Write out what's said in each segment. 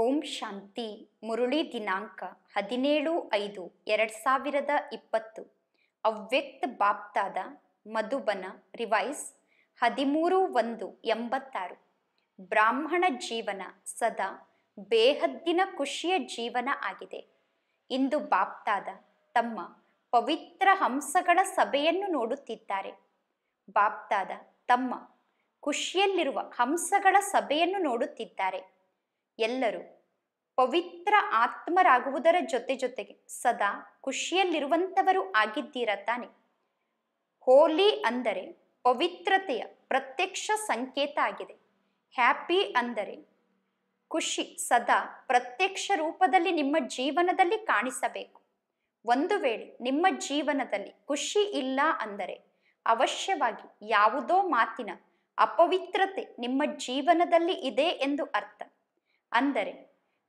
ಓಂ ಶಾಂತಿ ಮುರುಳಿ ದಿನಾಂಕ ಹದಿನೇಳು ಐದು ಎರಡು ಸಾವಿರದ ಇಪ್ಪತ್ತು ಅವ್ಯಕ್ತ ಬಾಪ್ತಾದ ಮಧುಬನ ರಿವೈಸ್ ಹದಿಮೂರು ಒಂದು ಎಂಬತ್ತಾರು ಬ್ರಾಹ್ಮಣ ಜೀವನ ಸದಾ ಬೇಹದ್ದಿನ ಖುಷಿಯ ಜೀವನ ಆಗಿದೆ ಇಂದು ಬಾಪ್ತಾದ ತಮ್ಮ ಪವಿತ್ರ ಹಂಸಗಳ ಸಭೆಯನ್ನು ನೋಡುತ್ತಿದ್ದಾರೆ ಬಾಪ್ತಾದ ತಮ್ಮ ಖುಷಿಯಲ್ಲಿರುವ ಹಂಸಗಳ ಸಭೆಯನ್ನು ನೋಡುತ್ತಿದ್ದಾರೆ ಎಲ್ಲರೂ ಪವಿತ್ರ ಆತ್ಮರಾಗುವುದರ ಜೊತೆ ಜೊತೆಗೆ ಸದಾ ಖುಷಿಯಲ್ಲಿರುವಂಥವರು ಆಗಿದ್ದೀರ ತಾನೆ ಹೋಲಿ ಅಂದರೆ ಪವಿತ್ರತೆಯ ಪ್ರತ್ಯಕ್ಷ ಸಂಕೇತ ಆಗಿದೆ ಹ್ಯಾಪಿ ಅಂದರೆ ಖುಷಿ ಸದಾ ಪ್ರತ್ಯಕ್ಷ ರೂಪದಲ್ಲಿ ನಿಮ್ಮ ಜೀವನದಲ್ಲಿ ಕಾಣಿಸಬೇಕು ಒಂದು ವೇಳೆ ನಿಮ್ಮ ಜೀವನದಲ್ಲಿ ಖುಷಿ ಇಲ್ಲ ಅಂದರೆ ಅವಶ್ಯವಾಗಿ ಯಾವುದೋ ಮಾತಿನ ಅಪವಿತ್ರತೆ ನಿಮ್ಮ ಜೀವನದಲ್ಲಿ ಇದೆ ಎಂದು ಅರ್ಥ ಅಂದರೆ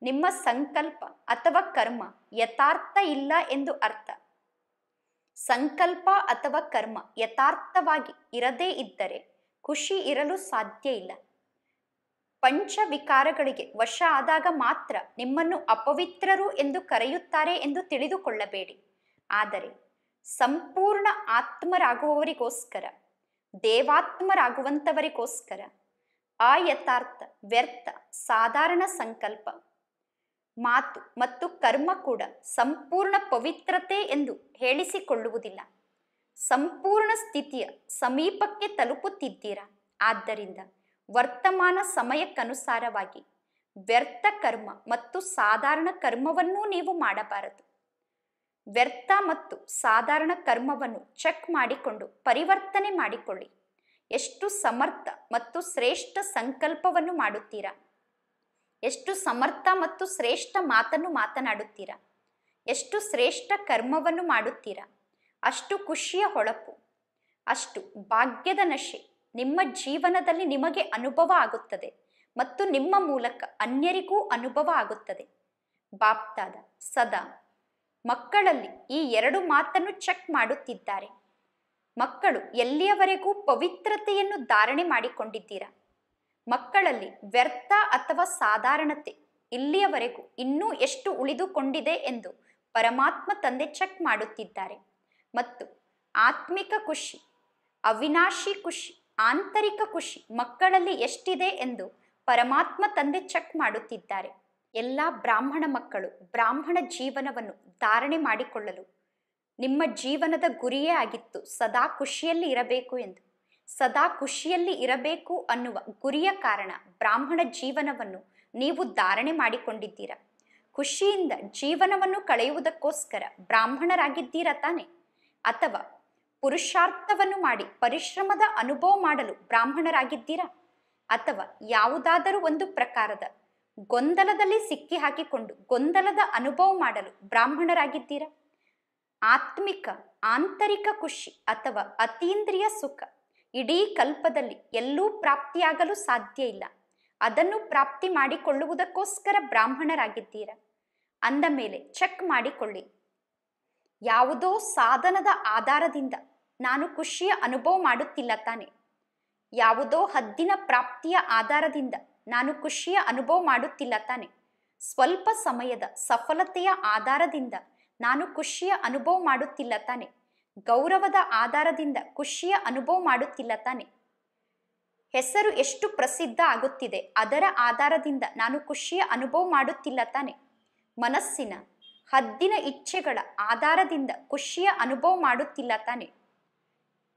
ನಿಮ್ಮ ಸಂಕಲ್ಪ ಅಥವಾ ಕರ್ಮ ಯಥಾರ್ಥ ಇಲ್ಲ ಎಂದು ಅರ್ಥ ಸಂಕಲ್ಪ ಅಥವಾ ಕರ್ಮ ಯಥಾರ್ಥವಾಗಿ ಇರದೇ ಇದ್ದರೆ ಖುಷಿ ಇರಲು ಸಾಧ್ಯ ಇಲ್ಲ ಪಂಚ ವಿಕಾರಗಳಿಗೆ ವಶ ಆದಾಗ ಮಾತ್ರ ನಿಮ್ಮನ್ನು ಅಪವಿತ್ರರು ಎಂದು ಕರೆಯುತ್ತಾರೆ ಎಂದು ತಿಳಿದುಕೊಳ್ಳಬೇಡಿ ಆದರೆ ಸಂಪೂರ್ಣ ಆತ್ಮರಾಗುವವರಿಗೋಸ್ಕರ ದೇವಾತ್ಮರಾಗುವಂಥವರಿಗೋಸ್ಕರ ಆ ಯಥಾರ್ಥ ವ್ಯರ್ಥ ಸಾಧಾರಣ ಸಂಕಲ್ಪ ಮಾತು ಮತ್ತು ಕರ್ಮ ಕೂಡ ಸಂಪೂರ್ಣ ಪವಿತ್ರತೆ ಎಂದು ಹೇಳಿಸಿಕೊಳ್ಳುವುದಿಲ್ಲ ಸಂಪೂರ್ಣ ಸ್ಥಿತಿಯ ಸಮೀಪಕ್ಕೆ ತಲುಪುತ್ತಿದ್ದೀರಾ ಆದ್ದರಿಂದ ವರ್ತಮಾನ ಸಮಯಕ್ಕನುಸಾರವಾಗಿ ವ್ಯರ್ಥ ಕರ್ಮ ಮತ್ತು ಸಾಧಾರಣ ಕರ್ಮವನ್ನೂ ನೀವು ಮಾಡಬಾರದು ವ್ಯರ್ಥ ಮತ್ತು ಸಾಧಾರಣ ಕರ್ಮವನ್ನು ಚೆಕ್ ಮಾಡಿಕೊಂಡು ಪರಿವರ್ತನೆ ಮಾಡಿಕೊಳ್ಳಿ ಎಷ್ಟು ಸಮರ್ಥ ಮತ್ತು ಶ್ರೇಷ್ಠ ಸಂಕಲ್ಪವನ್ನು ಮಾಡುತ್ತೀರಾ ಎಷ್ಟು ಸಮರ್ಥ ಮತ್ತು ಶ್ರೇಷ್ಠ ಮಾತನ್ನು ಮಾತನಾಡುತ್ತೀರಾ ಎಷ್ಟು ಶ್ರೇಷ್ಠ ಕರ್ಮವನ್ನು ಮಾಡುತ್ತೀರಾ ಅಷ್ಟು ಖುಷಿಯ ಹೊಳಪು ಅಷ್ಟು ಭಾಗ್ಯದ ನಶೆ ನಿಮ್ಮ ಜೀವನದಲ್ಲಿ ನಿಮಗೆ ಅನುಭವ ಆಗುತ್ತದೆ ಮತ್ತು ನಿಮ್ಮ ಮೂಲಕ ಅನ್ಯರಿಗೂ ಅನುಭವ ಆಗುತ್ತದೆ ಬಾಪ್ತಾದ ಸದಾ ಮಕ್ಕಳಲ್ಲಿ ಈ ಎರಡು ಮಾತನ್ನು ಚೆಕ್ ಮಾಡುತ್ತಿದ್ದಾರೆ ಮಕ್ಕಳು ಎಲ್ಲಿಯವರೆಗೂ ಪವಿತ್ರತೆಯನ್ನು ಧಾರಣೆ ಮಾಡಿಕೊಂಡಿದ್ದೀರಾ ಮಕ್ಕಳಲ್ಲಿ ವ್ಯರ್ಥ ಅಥವಾ ಸಾಧಾರಣತೆ ಇಲ್ಲಿಯವರೆಗೂ ಇನ್ನೂ ಎಷ್ಟು ಉಳಿದುಕೊಂಡಿದೆ ಎಂದು ಪರಮಾತ್ಮ ತಂದೆ ಚೆಕ್ ಮಾಡುತ್ತಿದ್ದಾರೆ ಮತ್ತು ಆತ್ಮಿಕ ಖುಷಿ ಅವಿನಾಶಿ ಖುಷಿ ಆಂತರಿಕ ಖುಷಿ ಮಕ್ಕಳಲ್ಲಿ ಎಷ್ಟಿದೆ ಎಂದು ಪರಮಾತ್ಮ ತಂದೆ ಚೆಕ್ ಮಾಡುತ್ತಿದ್ದಾರೆ ಎಲ್ಲ ಬ್ರಾಹ್ಮಣ ಮಕ್ಕಳು ಬ್ರಾಹ್ಮಣ ಜೀವನವನ್ನು ಧಾರಣೆ ಮಾಡಿಕೊಳ್ಳಲು ನಿಮ್ಮ ಜೀವನದ ಗುರಿಯೇ ಆಗಿತ್ತು ಸದಾ ಖುಷಿಯಲ್ಲಿ ಇರಬೇಕು ಎಂದು ಸದಾ ಖುಷಿಯಲ್ಲಿ ಇರಬೇಕು ಅನ್ನುವ ಗುರಿಯ ಕಾರಣ ಬ್ರಾಹ್ಮಣ ಜೀವನವನ್ನು ನೀವು ಧಾರಣೆ ಮಾಡಿಕೊಂಡಿದ್ದೀರಾ ಖುಷಿಯಿಂದ ಜೀವನವನ್ನು ಕಳೆಯುವುದಕ್ಕೋಸ್ಕರ ಬ್ರಾಹ್ಮಣರಾಗಿದ್ದೀರಾ ತಾನೆ ಅಥವಾ ಪುರುಷಾರ್ಥವನ್ನು ಮಾಡಿ ಪರಿಶ್ರಮದ ಅನುಭವ ಮಾಡಲು ಬ್ರಾಹ್ಮಣರಾಗಿದ್ದೀರಾ ಅಥವಾ ಯಾವುದಾದರೂ ಒಂದು ಪ್ರಕಾರದ ಗೊಂದಲದಲ್ಲಿ ಸಿಕ್ಕಿ ಹಾಕಿಕೊಂಡು ಗೊಂದಲದ ಅನುಭವ ಮಾಡಲು ಬ್ರಾಹ್ಮಣರಾಗಿದ್ದೀರಾ ಆತ್ಮಿಕ ಆಂತರಿಕ ಖುಷಿ ಅಥವಾ ಅತೀಂದ್ರಿಯ ಸುಖ ಇಡೀ ಕಲ್ಪದಲ್ಲಿ ಎಲ್ಲೂ ಪ್ರಾಪ್ತಿಯಾಗಲು ಸಾಧ್ಯ ಇಲ್ಲ ಅದನ್ನು ಪ್ರಾಪ್ತಿ ಮಾಡಿಕೊಳ್ಳುವುದಕ್ಕೋಸ್ಕರ ಬ್ರಾಹ್ಮಣರಾಗಿದ್ದೀರ ಅಂದ ಮೇಲೆ ಚೆಕ್ ಮಾಡಿಕೊಳ್ಳಿ ಯಾವುದೋ ಸಾಧನದ ಆಧಾರದಿಂದ ನಾನು ಖುಷಿಯ ಅನುಭವ ಮಾಡುತ್ತಿಲ್ಲ ತಾನೆ ಯಾವುದೋ ಹದ್ದಿನ ಪ್ರಾಪ್ತಿಯ ಆಧಾರದಿಂದ ನಾನು ಖುಷಿಯ ಅನುಭವ ಮಾಡುತ್ತಿಲ್ಲ ತಾನೆ ಸ್ವಲ್ಪ ಸಮಯದ ಸಫಲತೆಯ ಆಧಾರದಿಂದ ನಾನು ಖುಷಿಯ ಅನುಭವ ಮಾಡುತ್ತಿಲ್ಲ ತಾನೆ ಗೌರವದ ಆಧಾರದಿಂದ ಖುಷಿಯ ಅನುಭವ ಮಾಡುತ್ತಿಲ್ಲ ತಾನೆ ಹೆಸರು ಎಷ್ಟು ಪ್ರಸಿದ್ಧ ಆಗುತ್ತಿದೆ ಅದರ ಆಧಾರದಿಂದ ನಾನು ಖುಷಿಯ ಅನುಭವ ಮಾಡುತ್ತಿಲ್ಲ ತಾನೆ ಮನಸ್ಸಿನ ಹದ್ದಿನ ಇಚ್ಛೆಗಳ ಆಧಾರದಿಂದ ಖುಷಿಯ ಅನುಭವ ಮಾಡುತ್ತಿಲ್ಲ ತಾನೆ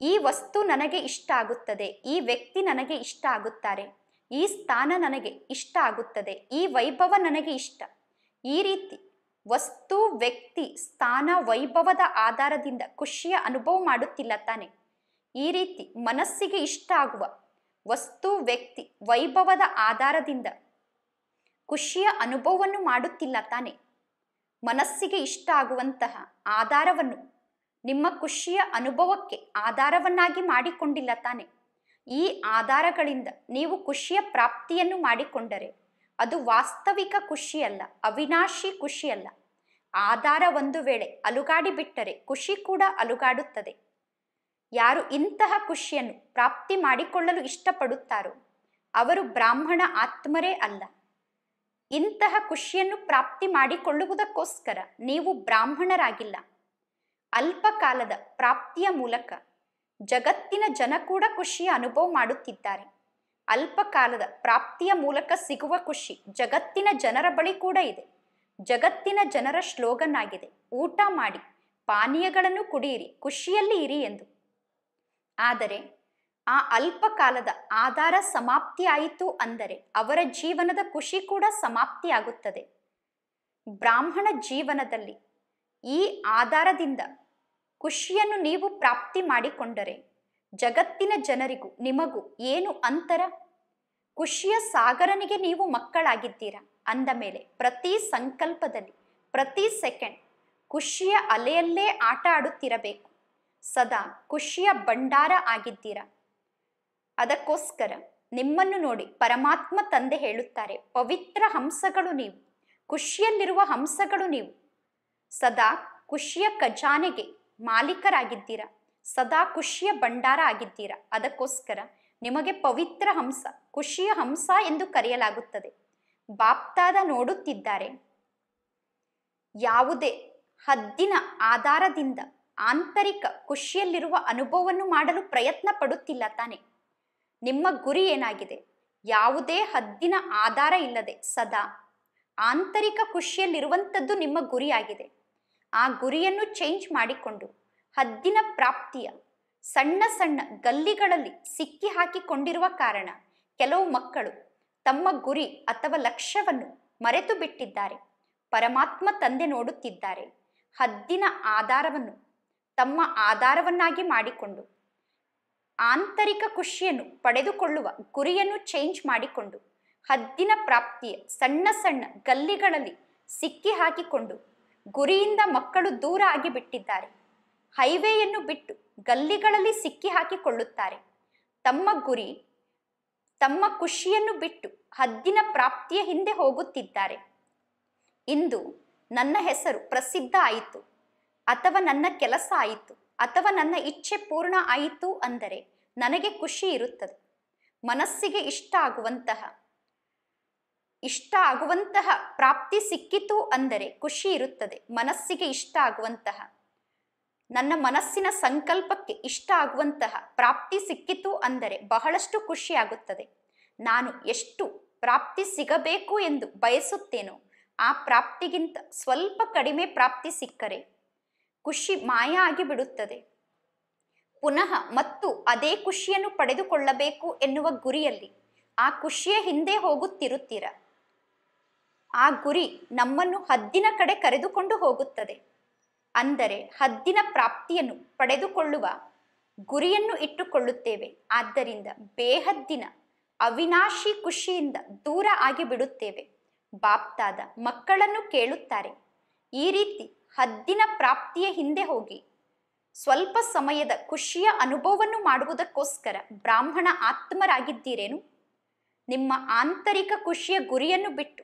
ಈ ವಸ್ತು ನನಗೆ ಇಷ್ಟ ಆಗುತ್ತದೆ ಈ ವ್ಯಕ್ತಿ ನನಗೆ ಇಷ್ಟ ಆಗುತ್ತಾರೆ ಈ ಸ್ಥಾನ ನನಗೆ ಇಷ್ಟ ಆಗುತ್ತದೆ ಈ ವೈಭವ ನನಗೆ ಇಷ್ಟ ಈ ರೀತಿ ವಸ್ತು ವ್ಯಕ್ತಿ ಸ್ಥಾನ ವೈಭವದ ಆಧಾರದಿಂದ ಖುಷಿಯ ಅನುಭವ ಮಾಡುತ್ತಿಲ್ಲ ತಾನೆ ಈ ರೀತಿ ಮನಸ್ಸಿಗೆ ಇಷ್ಟ ಆಗುವ ವಸ್ತು ವ್ಯಕ್ತಿ ವೈಭವದ ಆಧಾರದಿಂದ ಖುಷಿಯ ಅನುಭವವನ್ನು ಮಾಡುತ್ತಿಲ್ಲ ತಾನೆ ಮನಸ್ಸಿಗೆ ಇಷ್ಟ ಆಗುವಂತಹ ಆಧಾರವನ್ನು ನಿಮ್ಮ ಖುಷಿಯ ಅನುಭವಕ್ಕೆ ಆಧಾರವನ್ನಾಗಿ ಮಾಡಿಕೊಂಡಿಲ್ಲ ತಾನೆ ಈ ಆಧಾರಗಳಿಂದ ನೀವು ಖುಷಿಯ ಪ್ರಾಪ್ತಿಯನ್ನು ಮಾಡಿಕೊಂಡರೆ ಅದು ವಾಸ್ತವಿಕ ಖುಷಿಯಲ್ಲ ಅವಿನಾಶಿ ಖುಷಿಯಲ್ಲ ಆಧಾರ ಒಂದು ವೇಳೆ ಅಲುಗಾಡಿ ಬಿಟ್ಟರೆ ಖುಷಿ ಕೂಡ ಅಲುಗಾಡುತ್ತದೆ ಯಾರು ಇಂತಹ ಖುಷಿಯನ್ನು ಪ್ರಾಪ್ತಿ ಮಾಡಿಕೊಳ್ಳಲು ಇಷ್ಟಪಡುತ್ತಾರೋ ಅವರು ಬ್ರಾಹ್ಮಣ ಆತ್ಮರೇ ಅಲ್ಲ ಇಂತಹ ಖುಷಿಯನ್ನು ಪ್ರಾಪ್ತಿ ಮಾಡಿಕೊಳ್ಳುವುದಕ್ಕೋಸ್ಕರ ನೀವು ಬ್ರಾಹ್ಮಣರಾಗಿಲ್ಲ ಅಲ್ಪಕಾಲದ ಪ್ರಾಪ್ತಿಯ ಮೂಲಕ ಜಗತ್ತಿನ ಜನ ಕೂಡ ಖುಷಿಯ ಅನುಭವ ಮಾಡುತ್ತಿದ್ದಾರೆ ಅಲ್ಪಕಾಲದ ಪ್ರಾಪ್ತಿಯ ಮೂಲಕ ಸಿಗುವ ಖುಷಿ ಜಗತ್ತಿನ ಜನರ ಬಳಿ ಕೂಡ ಇದೆ ಜಗತ್ತಿನ ಜನರ ಶ್ಲೋಗನ್ ಆಗಿದೆ ಊಟ ಮಾಡಿ ಪಾನೀಯಗಳನ್ನು ಕುಡಿಯಿರಿ ಖುಷಿಯಲ್ಲಿ ಇರಿ ಎಂದು ಆದರೆ ಆ ಅಲ್ಪಕಾಲದ ಆಧಾರ ಸಮಾಪ್ತಿಯಾಯಿತು ಅಂದರೆ ಅವರ ಜೀವನದ ಖುಷಿ ಕೂಡ ಸಮಾಪ್ತಿಯಾಗುತ್ತದೆ ಬ್ರಾಹ್ಮಣ ಜೀವನದಲ್ಲಿ ಈ ಆಧಾರದಿಂದ ಖುಷಿಯನ್ನು ನೀವು ಪ್ರಾಪ್ತಿ ಮಾಡಿಕೊಂಡರೆ ಜಗತ್ತಿನ ಜನರಿಗೂ ನಿಮಗೂ ಏನು ಅಂತರ ಖುಷಿಯ ಸಾಗರನಿಗೆ ನೀವು ಮಕ್ಕಳಾಗಿದ್ದೀರಾ ಅಂದ ಮೇಲೆ ಪ್ರತಿ ಸಂಕಲ್ಪದಲ್ಲಿ ಪ್ರತಿ ಸೆಕೆಂಡ್ ಖುಷಿಯ ಅಲೆಯಲ್ಲೇ ಆಟ ಆಡುತ್ತಿರಬೇಕು ಸದಾ ಖುಷಿಯ ಭಂಡಾರ ಆಗಿದ್ದೀರಾ ಅದಕ್ಕೋಸ್ಕರ ನಿಮ್ಮನ್ನು ನೋಡಿ ಪರಮಾತ್ಮ ತಂದೆ ಹೇಳುತ್ತಾರೆ ಪವಿತ್ರ ಹಂಸಗಳು ನೀವು ಖುಷಿಯಲ್ಲಿರುವ ಹಂಸಗಳು ನೀವು ಸದಾ ಖುಷಿಯ ಖಜಾನೆಗೆ ಮಾಲೀಕರಾಗಿದ್ದೀರಾ ಸದಾ ಖುಷಿಯ ಭಂಡಾರ ಆಗಿದ್ದೀರಾ ಅದಕ್ಕೋಸ್ಕರ ನಿಮಗೆ ಪವಿತ್ರ ಹಂಸ ಖುಷಿಯ ಹಂಸ ಎಂದು ಕರೆಯಲಾಗುತ್ತದೆ ಬಾಪ್ತಾದ ನೋಡುತ್ತಿದ್ದಾರೆ ಯಾವುದೇ ಹದ್ದಿನ ಆಧಾರದಿಂದ ಆಂತರಿಕ ಖುಷಿಯಲ್ಲಿರುವ ಅನುಭವವನ್ನು ಮಾಡಲು ಪ್ರಯತ್ನ ಪಡುತ್ತಿಲ್ಲ ತಾನೆ ನಿಮ್ಮ ಗುರಿ ಏನಾಗಿದೆ ಯಾವುದೇ ಹದ್ದಿನ ಆಧಾರ ಇಲ್ಲದೆ ಸದಾ ಆಂತರಿಕ ಖುಷಿಯಲ್ಲಿರುವಂಥದ್ದು ನಿಮ್ಮ ಗುರಿಯಾಗಿದೆ ಆ ಗುರಿಯನ್ನು ಚೇಂಜ್ ಮಾಡಿಕೊಂಡು ಹದ್ದಿನ ಪ್ರಾಪ್ತಿಯ ಸಣ್ಣ ಸಣ್ಣ ಗಲ್ಲಿಗಳಲ್ಲಿ ಸಿಕ್ಕಿ ಹಾಕಿಕೊಂಡಿರುವ ಕಾರಣ ಕೆಲವು ಮಕ್ಕಳು ತಮ್ಮ ಗುರಿ ಅಥವಾ ಲಕ್ಷ್ಯವನ್ನು ಮರೆತು ಬಿಟ್ಟಿದ್ದಾರೆ ಪರಮಾತ್ಮ ತಂದೆ ನೋಡುತ್ತಿದ್ದಾರೆ ಹದ್ದಿನ ಆಧಾರವನ್ನು ತಮ್ಮ ಆಧಾರವನ್ನಾಗಿ ಮಾಡಿಕೊಂಡು ಆಂತರಿಕ ಖುಷಿಯನ್ನು ಪಡೆದುಕೊಳ್ಳುವ ಗುರಿಯನ್ನು ಚೇಂಜ್ ಮಾಡಿಕೊಂಡು ಹದ್ದಿನ ಪ್ರಾಪ್ತಿಯ ಸಣ್ಣ ಸಣ್ಣ ಗಲ್ಲಿಗಳಲ್ಲಿ ಸಿಕ್ಕಿ ಹಾಕಿಕೊಂಡು ಗುರಿಯಿಂದ ಮಕ್ಕಳು ದೂರ ಆಗಿಬಿಟ್ಟಿದ್ದಾರೆ ಹೈವೇಯನ್ನು ಬಿಟ್ಟು ಗಲ್ಲಿಗಳಲ್ಲಿ ಸಿಕ್ಕಿ ಹಾಕಿಕೊಳ್ಳುತ್ತಾರೆ ತಮ್ಮ ಗುರಿ ತಮ್ಮ ಖುಷಿಯನ್ನು ಬಿಟ್ಟು ಹದ್ದಿನ ಪ್ರಾಪ್ತಿಯ ಹಿಂದೆ ಹೋಗುತ್ತಿದ್ದಾರೆ ಇಂದು ನನ್ನ ಹೆಸರು ಪ್ರಸಿದ್ಧ ಆಯಿತು ಅಥವಾ ನನ್ನ ಕೆಲಸ ಆಯಿತು ಅಥವಾ ನನ್ನ ಇಚ್ಛೆ ಪೂರ್ಣ ಆಯಿತು ಅಂದರೆ ನನಗೆ ಖುಷಿ ಇರುತ್ತದೆ ಮನಸ್ಸಿಗೆ ಇಷ್ಟ ಆಗುವಂತಹ ಇಷ್ಟ ಆಗುವಂತಹ ಪ್ರಾಪ್ತಿ ಸಿಕ್ಕಿತು ಅಂದರೆ ಖುಷಿ ಇರುತ್ತದೆ ಮನಸ್ಸಿಗೆ ಇಷ್ಟ ಆಗುವಂತಹ ನನ್ನ ಮನಸ್ಸಿನ ಸಂಕಲ್ಪಕ್ಕೆ ಇಷ್ಟ ಆಗುವಂತಹ ಪ್ರಾಪ್ತಿ ಸಿಕ್ಕಿತು ಅಂದರೆ ಬಹಳಷ್ಟು ಖುಷಿಯಾಗುತ್ತದೆ ನಾನು ಎಷ್ಟು ಪ್ರಾಪ್ತಿ ಸಿಗಬೇಕು ಎಂದು ಬಯಸುತ್ತೇನೋ ಆ ಪ್ರಾಪ್ತಿಗಿಂತ ಸ್ವಲ್ಪ ಕಡಿಮೆ ಪ್ರಾಪ್ತಿ ಸಿಕ್ಕರೆ ಖುಷಿ ಮಾಯ ಆಗಿ ಬಿಡುತ್ತದೆ ಪುನಃ ಮತ್ತು ಅದೇ ಖುಷಿಯನ್ನು ಪಡೆದುಕೊಳ್ಳಬೇಕು ಎನ್ನುವ ಗುರಿಯಲ್ಲಿ ಆ ಖುಷಿಯ ಹಿಂದೆ ಹೋಗುತ್ತಿರುತ್ತೀರ ಆ ಗುರಿ ನಮ್ಮನ್ನು ಹದ್ದಿನ ಕಡೆ ಕರೆದುಕೊಂಡು ಹೋಗುತ್ತದೆ ಅಂದರೆ ಹದ್ದಿನ ಪ್ರಾಪ್ತಿಯನ್ನು ಪಡೆದುಕೊಳ್ಳುವ ಗುರಿಯನ್ನು ಇಟ್ಟುಕೊಳ್ಳುತ್ತೇವೆ ಆದ್ದರಿಂದ ಬೇಹದ್ದಿನ ಅವಿನಾಶಿ ಖುಷಿಯಿಂದ ದೂರ ಆಗಿ ಬಿಡುತ್ತೇವೆ ಬಾಪ್ತಾದ ಮಕ್ಕಳನ್ನು ಕೇಳುತ್ತಾರೆ ಈ ರೀತಿ ಹದ್ದಿನ ಪ್ರಾಪ್ತಿಯ ಹಿಂದೆ ಹೋಗಿ ಸ್ವಲ್ಪ ಸಮಯದ ಖುಷಿಯ ಅನುಭವವನ್ನು ಮಾಡುವುದಕ್ಕೋಸ್ಕರ ಬ್ರಾಹ್ಮಣ ಆತ್ಮರಾಗಿದ್ದೀರೇನು ನಿಮ್ಮ ಆಂತರಿಕ ಖುಷಿಯ ಗುರಿಯನ್ನು ಬಿಟ್ಟು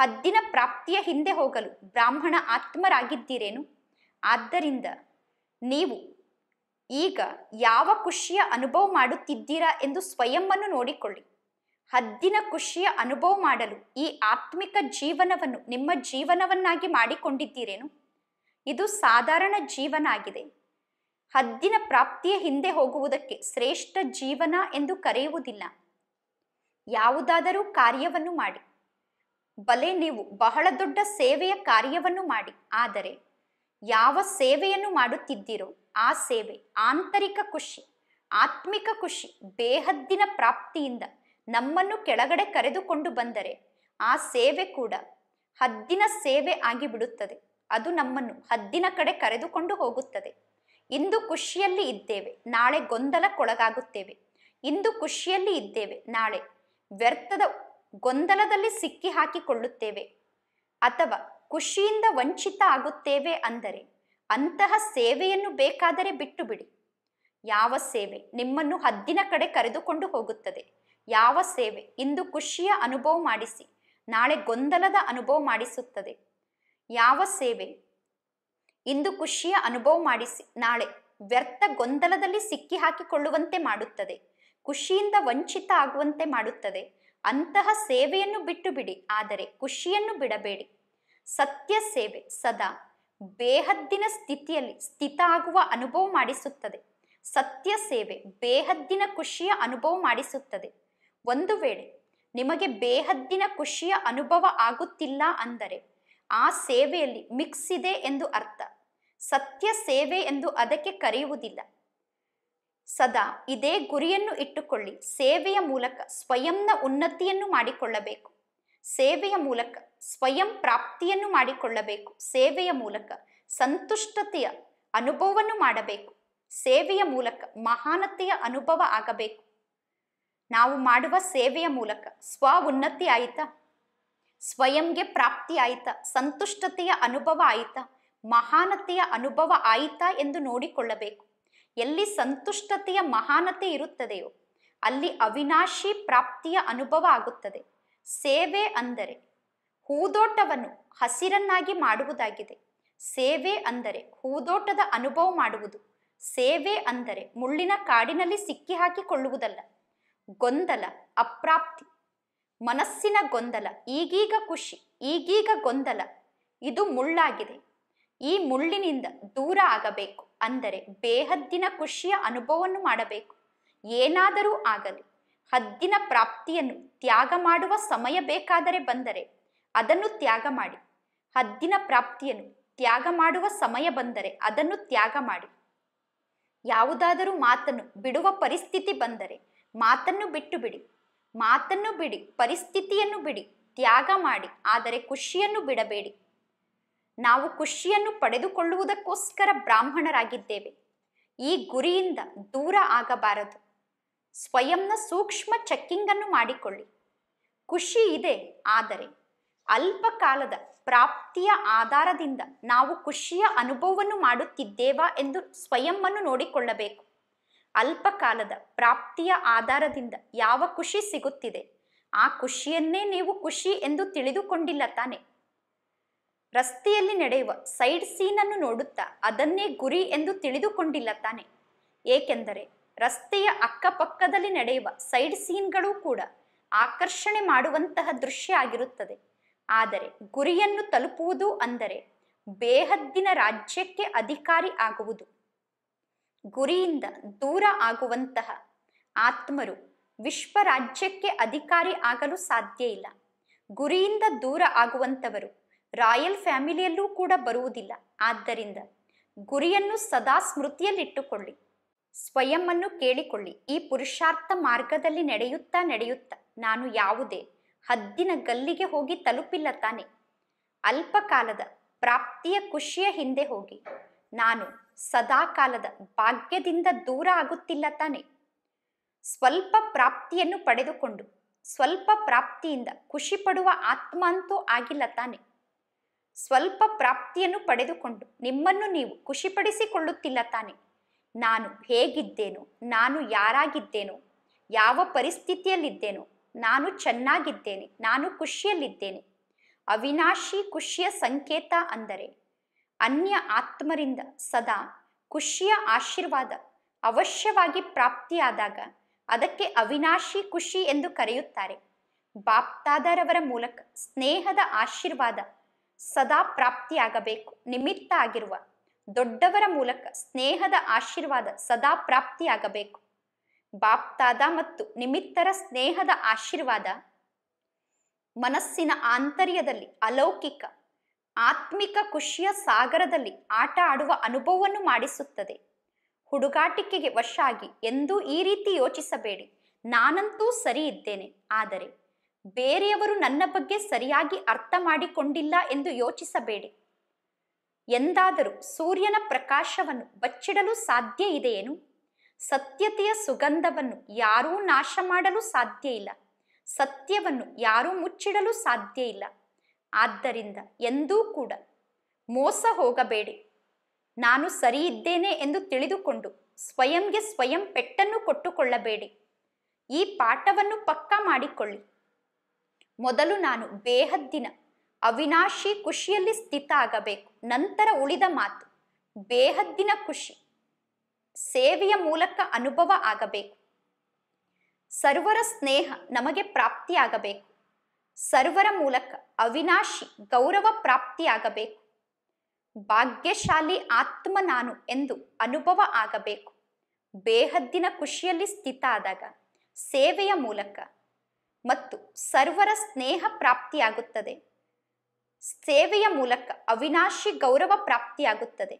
ಹದ್ದಿನ ಪ್ರಾಪ್ತಿಯ ಹಿಂದೆ ಹೋಗಲು ಬ್ರಾಹ್ಮಣ ಆತ್ಮರಾಗಿದ್ದೀರೇನು ಆದ್ದರಿಂದ ನೀವು ಈಗ ಯಾವ ಖುಷಿಯ ಅನುಭವ ಮಾಡುತ್ತಿದ್ದೀರಾ ಎಂದು ಸ್ವಯಂವನ್ನು ನೋಡಿಕೊಳ್ಳಿ ಹದ್ದಿನ ಖುಷಿಯ ಅನುಭವ ಮಾಡಲು ಈ ಆತ್ಮಿಕ ಜೀವನವನ್ನು ನಿಮ್ಮ ಜೀವನವನ್ನಾಗಿ ಮಾಡಿಕೊಂಡಿದ್ದೀರೇನು ಇದು ಸಾಧಾರಣ ಜೀವನ ಆಗಿದೆ ಹದ್ದಿನ ಪ್ರಾಪ್ತಿಯ ಹಿಂದೆ ಹೋಗುವುದಕ್ಕೆ ಶ್ರೇಷ್ಠ ಜೀವನ ಎಂದು ಕರೆಯುವುದಿಲ್ಲ ಯಾವುದಾದರೂ ಕಾರ್ಯವನ್ನು ಮಾಡಿ ಬಲೆ ನೀವು ಬಹಳ ದೊಡ್ಡ ಸೇವೆಯ ಕಾರ್ಯವನ್ನು ಮಾಡಿ ಆದರೆ ಯಾವ ಸೇವೆಯನ್ನು ಮಾಡುತ್ತಿದ್ದೀರೋ ಆ ಸೇವೆ ಆಂತರಿಕ ಖುಷಿ ಆತ್ಮಿಕ ಖುಷಿ ಬೇಹದ್ದಿನ ಪ್ರಾಪ್ತಿಯಿಂದ ನಮ್ಮನ್ನು ಕೆಳಗಡೆ ಕರೆದುಕೊಂಡು ಬಂದರೆ ಆ ಸೇವೆ ಕೂಡ ಹದ್ದಿನ ಸೇವೆ ಆಗಿಬಿಡುತ್ತದೆ ಅದು ನಮ್ಮನ್ನು ಹದ್ದಿನ ಕಡೆ ಕರೆದುಕೊಂಡು ಹೋಗುತ್ತದೆ ಇಂದು ಖುಷಿಯಲ್ಲಿ ಇದ್ದೇವೆ ನಾಳೆ ಗೊಂದಲಕ್ಕೊಳಗಾಗುತ್ತೇವೆ ಇಂದು ಖುಷಿಯಲ್ಲಿ ಇದ್ದೇವೆ ನಾಳೆ ವ್ಯರ್ಥದ ಗೊಂದಲದಲ್ಲಿ ಸಿಕ್ಕಿ ಹಾಕಿಕೊಳ್ಳುತ್ತೇವೆ ಅಥವಾ ಖುಷಿಯಿಂದ ವಂಚಿತ ಆಗುತ್ತೇವೆ ಅಂದರೆ ಅಂತಹ ಸೇವೆಯನ್ನು ಬೇಕಾದರೆ ಬಿಟ್ಟು ಬಿಡಿ ಯಾವ ಸೇವೆ ನಿಮ್ಮನ್ನು ಹದ್ದಿನ ಕಡೆ ಕರೆದುಕೊಂಡು ಹೋಗುತ್ತದೆ ಯಾವ ಸೇವೆ ಇಂದು ಖುಷಿಯ ಅನುಭವ ಮಾಡಿಸಿ ನಾಳೆ ಗೊಂದಲದ ಅನುಭವ ಮಾಡಿಸುತ್ತದೆ ಯಾವ ಸೇವೆ ಇಂದು ಖುಷಿಯ ಅನುಭವ ಮಾಡಿಸಿ ನಾಳೆ ವ್ಯರ್ಥ ಗೊಂದಲದಲ್ಲಿ ಸಿಕ್ಕಿ ಹಾಕಿಕೊಳ್ಳುವಂತೆ ಮಾಡುತ್ತದೆ ಖುಷಿಯಿಂದ ವಂಚಿತ ಆಗುವಂತೆ ಮಾಡುತ್ತದೆ ಅಂತಹ ಸೇವೆಯನ್ನು ಬಿಟ್ಟು ಬಿಡಿ ಆದರೆ ಖುಷಿಯನ್ನು ಬಿಡಬೇಡಿ ಸತ್ಯ ಸೇವೆ ಸದಾ ಬೇಹದ್ದಿನ ಸ್ಥಿತಿಯಲ್ಲಿ ಸ್ಥಿತ ಆಗುವ ಅನುಭವ ಮಾಡಿಸುತ್ತದೆ ಸತ್ಯ ಸೇವೆ ಬೇಹದ್ದಿನ ಖುಷಿಯ ಅನುಭವ ಮಾಡಿಸುತ್ತದೆ ಒಂದು ವೇಳೆ ನಿಮಗೆ ಬೇಹದ್ದಿನ ಖುಷಿಯ ಅನುಭವ ಆಗುತ್ತಿಲ್ಲ ಅಂದರೆ ಆ ಸೇವೆಯಲ್ಲಿ ಮಿಕ್ಸ್ ಇದೆ ಎಂದು ಅರ್ಥ ಸತ್ಯ ಸೇವೆ ಎಂದು ಅದಕ್ಕೆ ಕರೆಯುವುದಿಲ್ಲ ಸದಾ ಇದೇ ಗುರಿಯನ್ನು ಇಟ್ಟುಕೊಳ್ಳಿ ಸೇವೆಯ ಮೂಲಕ ಸ್ವಯಂನ ಉನ್ನತಿಯನ್ನು ಮಾಡಿಕೊಳ್ಳಬೇಕು ಸೇವೆಯ ಮೂಲಕ ಸ್ವಯಂ ಪ್ರಾಪ್ತಿಯನ್ನು ಮಾಡಿಕೊಳ್ಳಬೇಕು ಸೇವೆಯ ಮೂಲಕ ಸಂತುಷ್ಟತೆಯ ಅನುಭವವನ್ನು ಮಾಡಬೇಕು ಸೇವೆಯ ಮೂಲಕ ಮಹಾನತೆಯ ಅನುಭವ ಆಗಬೇಕು ನಾವು ಮಾಡುವ ಸೇವೆಯ ಮೂಲಕ ಸ್ವ ಉನ್ನತಿ ಆಯಿತಾ ಸ್ವಯಂಗೆ ಪ್ರಾಪ್ತಿ ಆಯಿತಾ ಸಂತುಷ್ಟತೆಯ ಅನುಭವ ಆಯಿತಾ ಮಹಾನತೆಯ ಅನುಭವ ಆಯಿತಾ ಎಂದು ನೋಡಿಕೊಳ್ಳಬೇಕು ಎಲ್ಲಿ ಸಂತುಷ್ಟತೆಯ ಮಹಾನತೆ ಇರುತ್ತದೆಯೋ ಅಲ್ಲಿ ಅವಿನಾಶಿ ಪ್ರಾಪ್ತಿಯ ಅನುಭವ ಆಗುತ್ತದೆ ಸೇವೆ ಅಂದರೆ ಹೂದೋಟವನ್ನು ಹಸಿರನ್ನಾಗಿ ಮಾಡುವುದಾಗಿದೆ ಸೇವೆ ಅಂದರೆ ಹೂದೋಟದ ಅನುಭವ ಮಾಡುವುದು ಸೇವೆ ಅಂದರೆ ಮುಳ್ಳಿನ ಕಾಡಿನಲ್ಲಿ ಸಿಕ್ಕಿ ಹಾಕಿಕೊಳ್ಳುವುದಲ್ಲ ಗೊಂದಲ ಅಪ್ರಾಪ್ತಿ ಮನಸ್ಸಿನ ಗೊಂದಲ ಈಗೀಗ ಖುಷಿ ಈಗೀಗ ಗೊಂದಲ ಇದು ಮುಳ್ಳಾಗಿದೆ ಈ ಮುಳ್ಳಿನಿಂದ ದೂರ ಆಗಬೇಕು ಅಂದರೆ ಬೇಹದ್ದಿನ ಖುಷಿಯ ಅನುಭವವನ್ನು ಮಾಡಬೇಕು ಏನಾದರೂ ಆಗಲಿ ಹದ್ದಿನ ಪ್ರಾಪ್ತಿಯನ್ನು ತ್ಯಾಗ ಮಾಡುವ ಸಮಯ ಬೇಕಾದರೆ ಬಂದರೆ ಅದನ್ನು ತ್ಯಾಗ ಮಾಡಿ ಹದ್ದಿನ ಪ್ರಾಪ್ತಿಯನ್ನು ತ್ಯಾಗ ಮಾಡುವ ಸಮಯ ಬಂದರೆ ಅದನ್ನು ತ್ಯಾಗ ಮಾಡಿ ಯಾವುದಾದರೂ ಮಾತನ್ನು ಬಿಡುವ ಪರಿಸ್ಥಿತಿ ಬಂದರೆ ಮಾತನ್ನು ಬಿಟ್ಟು ಬಿಡಿ ಮಾತನ್ನು ಬಿಡಿ ಪರಿಸ್ಥಿತಿಯನ್ನು ಬಿಡಿ ತ್ಯಾಗ ಮಾಡಿ ಆದರೆ ಖುಷಿಯನ್ನು ಬಿಡಬೇಡಿ ನಾವು ಖುಷಿಯನ್ನು ಪಡೆದುಕೊಳ್ಳುವುದಕ್ಕೋಸ್ಕರ ಬ್ರಾಹ್ಮಣರಾಗಿದ್ದೇವೆ ಈ ಗುರಿಯಿಂದ ದೂರ ಆಗಬಾರದು ಸ್ವಯಂನ ಸೂಕ್ಷ್ಮ ಚೆಕ್ಕಿಂಗ್ ಅನ್ನು ಮಾಡಿಕೊಳ್ಳಿ ಖುಷಿ ಇದೆ ಆದರೆ ಅಲ್ಪ ಕಾಲದ ಪ್ರಾಪ್ತಿಯ ಆಧಾರದಿಂದ ನಾವು ಖುಷಿಯ ಅನುಭವವನ್ನು ಮಾಡುತ್ತಿದ್ದೇವಾ ಎಂದು ಸ್ವಯಂನ್ನು ನೋಡಿಕೊಳ್ಳಬೇಕು ಅಲ್ಪಕಾಲದ ಕಾಲದ ಪ್ರಾಪ್ತಿಯ ಆಧಾರದಿಂದ ಯಾವ ಖುಷಿ ಸಿಗುತ್ತಿದೆ ಆ ಖುಷಿಯನ್ನೇ ನೀವು ಖುಷಿ ಎಂದು ತಿಳಿದುಕೊಂಡಿಲ್ಲ ತಾನೆ ರಸ್ತೆಯಲ್ಲಿ ನಡೆಯುವ ಸೈಡ್ ಸೀನನ್ನು ನೋಡುತ್ತಾ ಅದನ್ನೇ ಗುರಿ ಎಂದು ತಿಳಿದುಕೊಂಡಿಲ್ಲ ತಾನೆ ಏಕೆಂದರೆ ರಸ್ತೆಯ ಅಕ್ಕಪಕ್ಕದಲ್ಲಿ ನಡೆಯುವ ಸೈಡ್ ಸೀನ್ಗಳು ಕೂಡ ಆಕರ್ಷಣೆ ಮಾಡುವಂತಹ ದೃಶ್ಯ ಆಗಿರುತ್ತದೆ ಆದರೆ ಗುರಿಯನ್ನು ತಲುಪುವುದು ಅಂದರೆ ಬೇಹದ್ದಿನ ರಾಜ್ಯಕ್ಕೆ ಅಧಿಕಾರಿ ಆಗುವುದು ಗುರಿಯಿಂದ ದೂರ ಆಗುವಂತಹ ಆತ್ಮರು ವಿಶ್ವ ರಾಜ್ಯಕ್ಕೆ ಅಧಿಕಾರಿ ಆಗಲು ಸಾಧ್ಯ ಇಲ್ಲ ಗುರಿಯಿಂದ ದೂರ ಆಗುವಂಥವರು ರಾಯಲ್ ಫ್ಯಾಮಿಲಿಯಲ್ಲೂ ಕೂಡ ಬರುವುದಿಲ್ಲ ಆದ್ದರಿಂದ ಗುರಿಯನ್ನು ಸದಾ ಸ್ಮೃತಿಯಲ್ಲಿಟ್ಟುಕೊಳ್ಳಿ ಸ್ವಯಂನ್ನು ಕೇಳಿಕೊಳ್ಳಿ ಈ ಪುರುಷಾರ್ಥ ಮಾರ್ಗದಲ್ಲಿ ನಡೆಯುತ್ತಾ ನಡೆಯುತ್ತಾ ನಾನು ಯಾವುದೇ ಹದ್ದಿನ ಗಲ್ಲಿಗೆ ಹೋಗಿ ತಲುಪಿಲ್ಲ ತಾನೆ ಅಲ್ಪಕಾಲದ ಪ್ರಾಪ್ತಿಯ ಖುಷಿಯ ಹಿಂದೆ ಹೋಗಿ ನಾನು ಸದಾಕಾಲದ ಭಾಗ್ಯದಿಂದ ದೂರ ಆಗುತ್ತಿಲ್ಲ ತಾನೆ ಸ್ವಲ್ಪ ಪ್ರಾಪ್ತಿಯನ್ನು ಪಡೆದುಕೊಂಡು ಸ್ವಲ್ಪ ಪ್ರಾಪ್ತಿಯಿಂದ ಖುಷಿ ಪಡುವ ಆತ್ಮ ಅಂತೂ ಆಗಿಲ್ಲ ತಾನೆ ಸ್ವಲ್ಪ ಪ್ರಾಪ್ತಿಯನ್ನು ಪಡೆದುಕೊಂಡು ನಿಮ್ಮನ್ನು ನೀವು ಖುಷಿಪಡಿಸಿಕೊಳ್ಳುತ್ತಿಲ್ಲ ತಾನೆ ನಾನು ಹೇಗಿದ್ದೇನು ನಾನು ಯಾರಾಗಿದ್ದೇನು ಯಾವ ಪರಿಸ್ಥಿತಿಯಲ್ಲಿದ್ದೇನು ನಾನು ಚೆನ್ನಾಗಿದ್ದೇನೆ ನಾನು ಖುಷಿಯಲ್ಲಿದ್ದೇನೆ ಅವಿನಾಶಿ ಖುಷಿಯ ಸಂಕೇತ ಅಂದರೆ ಅನ್ಯ ಆತ್ಮರಿಂದ ಸದಾ ಖುಷಿಯ ಆಶೀರ್ವಾದ ಅವಶ್ಯವಾಗಿ ಪ್ರಾಪ್ತಿಯಾದಾಗ ಅದಕ್ಕೆ ಅವಿನಾಶಿ ಖುಷಿ ಎಂದು ಕರೆಯುತ್ತಾರೆ ಬಾಪ್ತಾದರವರ ಮೂಲಕ ಸ್ನೇಹದ ಆಶೀರ್ವಾದ ಸದಾ ಪ್ರಾಪ್ತಿಯಾಗಬೇಕು ನಿಮಿತ್ತ ಆಗಿರುವ ದೊಡ್ಡವರ ಮೂಲಕ ಸ್ನೇಹದ ಆಶೀರ್ವಾದ ಸದಾ ಪ್ರಾಪ್ತಿಯಾಗಬೇಕು ಬಾಪ್ತಾದ ಮತ್ತು ನಿಮಿತ್ತರ ಸ್ನೇಹದ ಆಶೀರ್ವಾದ ಮನಸ್ಸಿನ ಆಂತರ್ಯದಲ್ಲಿ ಅಲೌಕಿಕ ಆತ್ಮಿಕ ಖುಷಿಯ ಸಾಗರದಲ್ಲಿ ಆಟ ಆಡುವ ಅನುಭವವನ್ನು ಮಾಡಿಸುತ್ತದೆ ಹುಡುಗಾಟಿಕೆಗೆ ವಶ ಆಗಿ ಎಂದೂ ಈ ರೀತಿ ಯೋಚಿಸಬೇಡಿ ನಾನಂತೂ ಸರಿ ಇದ್ದೇನೆ ಆದರೆ ಬೇರೆಯವರು ನನ್ನ ಬಗ್ಗೆ ಸರಿಯಾಗಿ ಅರ್ಥ ಮಾಡಿಕೊಂಡಿಲ್ಲ ಎಂದು ಯೋಚಿಸಬೇಡಿ ಎಂದಾದರೂ ಸೂರ್ಯನ ಪ್ರಕಾಶವನ್ನು ಬಚ್ಚಿಡಲು ಸಾಧ್ಯ ಇದೆಯೇನು ಸತ್ಯತೆಯ ಸುಗಂಧವನ್ನು ಯಾರೂ ನಾಶ ಮಾಡಲು ಸಾಧ್ಯ ಇಲ್ಲ ಸತ್ಯವನ್ನು ಯಾರೂ ಮುಚ್ಚಿಡಲು ಸಾಧ್ಯ ಇಲ್ಲ ಆದ್ದರಿಂದ ಎಂದೂ ಕೂಡ ಮೋಸ ಹೋಗಬೇಡಿ ನಾನು ಸರಿ ಇದ್ದೇನೆ ಎಂದು ತಿಳಿದುಕೊಂಡು ಸ್ವಯಂಗೆ ಸ್ವಯಂ ಪೆಟ್ಟನ್ನು ಕೊಟ್ಟುಕೊಳ್ಳಬೇಡಿ ಈ ಪಾಠವನ್ನು ಪಕ್ಕಾ ಮಾಡಿಕೊಳ್ಳಿ ಮೊದಲು ನಾನು ಬೇಹದ್ದಿನ ಅವಿನಾಶಿ ಖುಷಿಯಲ್ಲಿ ಸ್ಥಿತ ಆಗಬೇಕು ನಂತರ ಉಳಿದ ಮಾತು ಬೇಹದ್ದಿನ ಖುಷಿ ಸೇವೆಯ ಮೂಲಕ ಅನುಭವ ಆಗಬೇಕು ಸರ್ವರ ಸ್ನೇಹ ನಮಗೆ ಪ್ರಾಪ್ತಿಯಾಗಬೇಕು ಸರ್ವರ ಮೂಲಕ ಅವಿನಾಶಿ ಗೌರವ ಪ್ರಾಪ್ತಿಯಾಗಬೇಕು ಭಾಗ್ಯಶಾಲಿ ಆತ್ಮ ನಾನು ಎಂದು ಅನುಭವ ಆಗಬೇಕು ಬೇಹದ್ದಿನ ಖುಷಿಯಲ್ಲಿ ಸ್ಥಿತ ಆದಾಗ ಸೇವೆಯ ಮೂಲಕ ಮತ್ತು ಸರ್ವರ ಸ್ನೇಹ ಪ್ರಾಪ್ತಿಯಾಗುತ್ತದೆ ಸೇವೆಯ ಮೂಲಕ ಅವಿನಾಶಿ ಗೌರವ ಪ್ರಾಪ್ತಿಯಾಗುತ್ತದೆ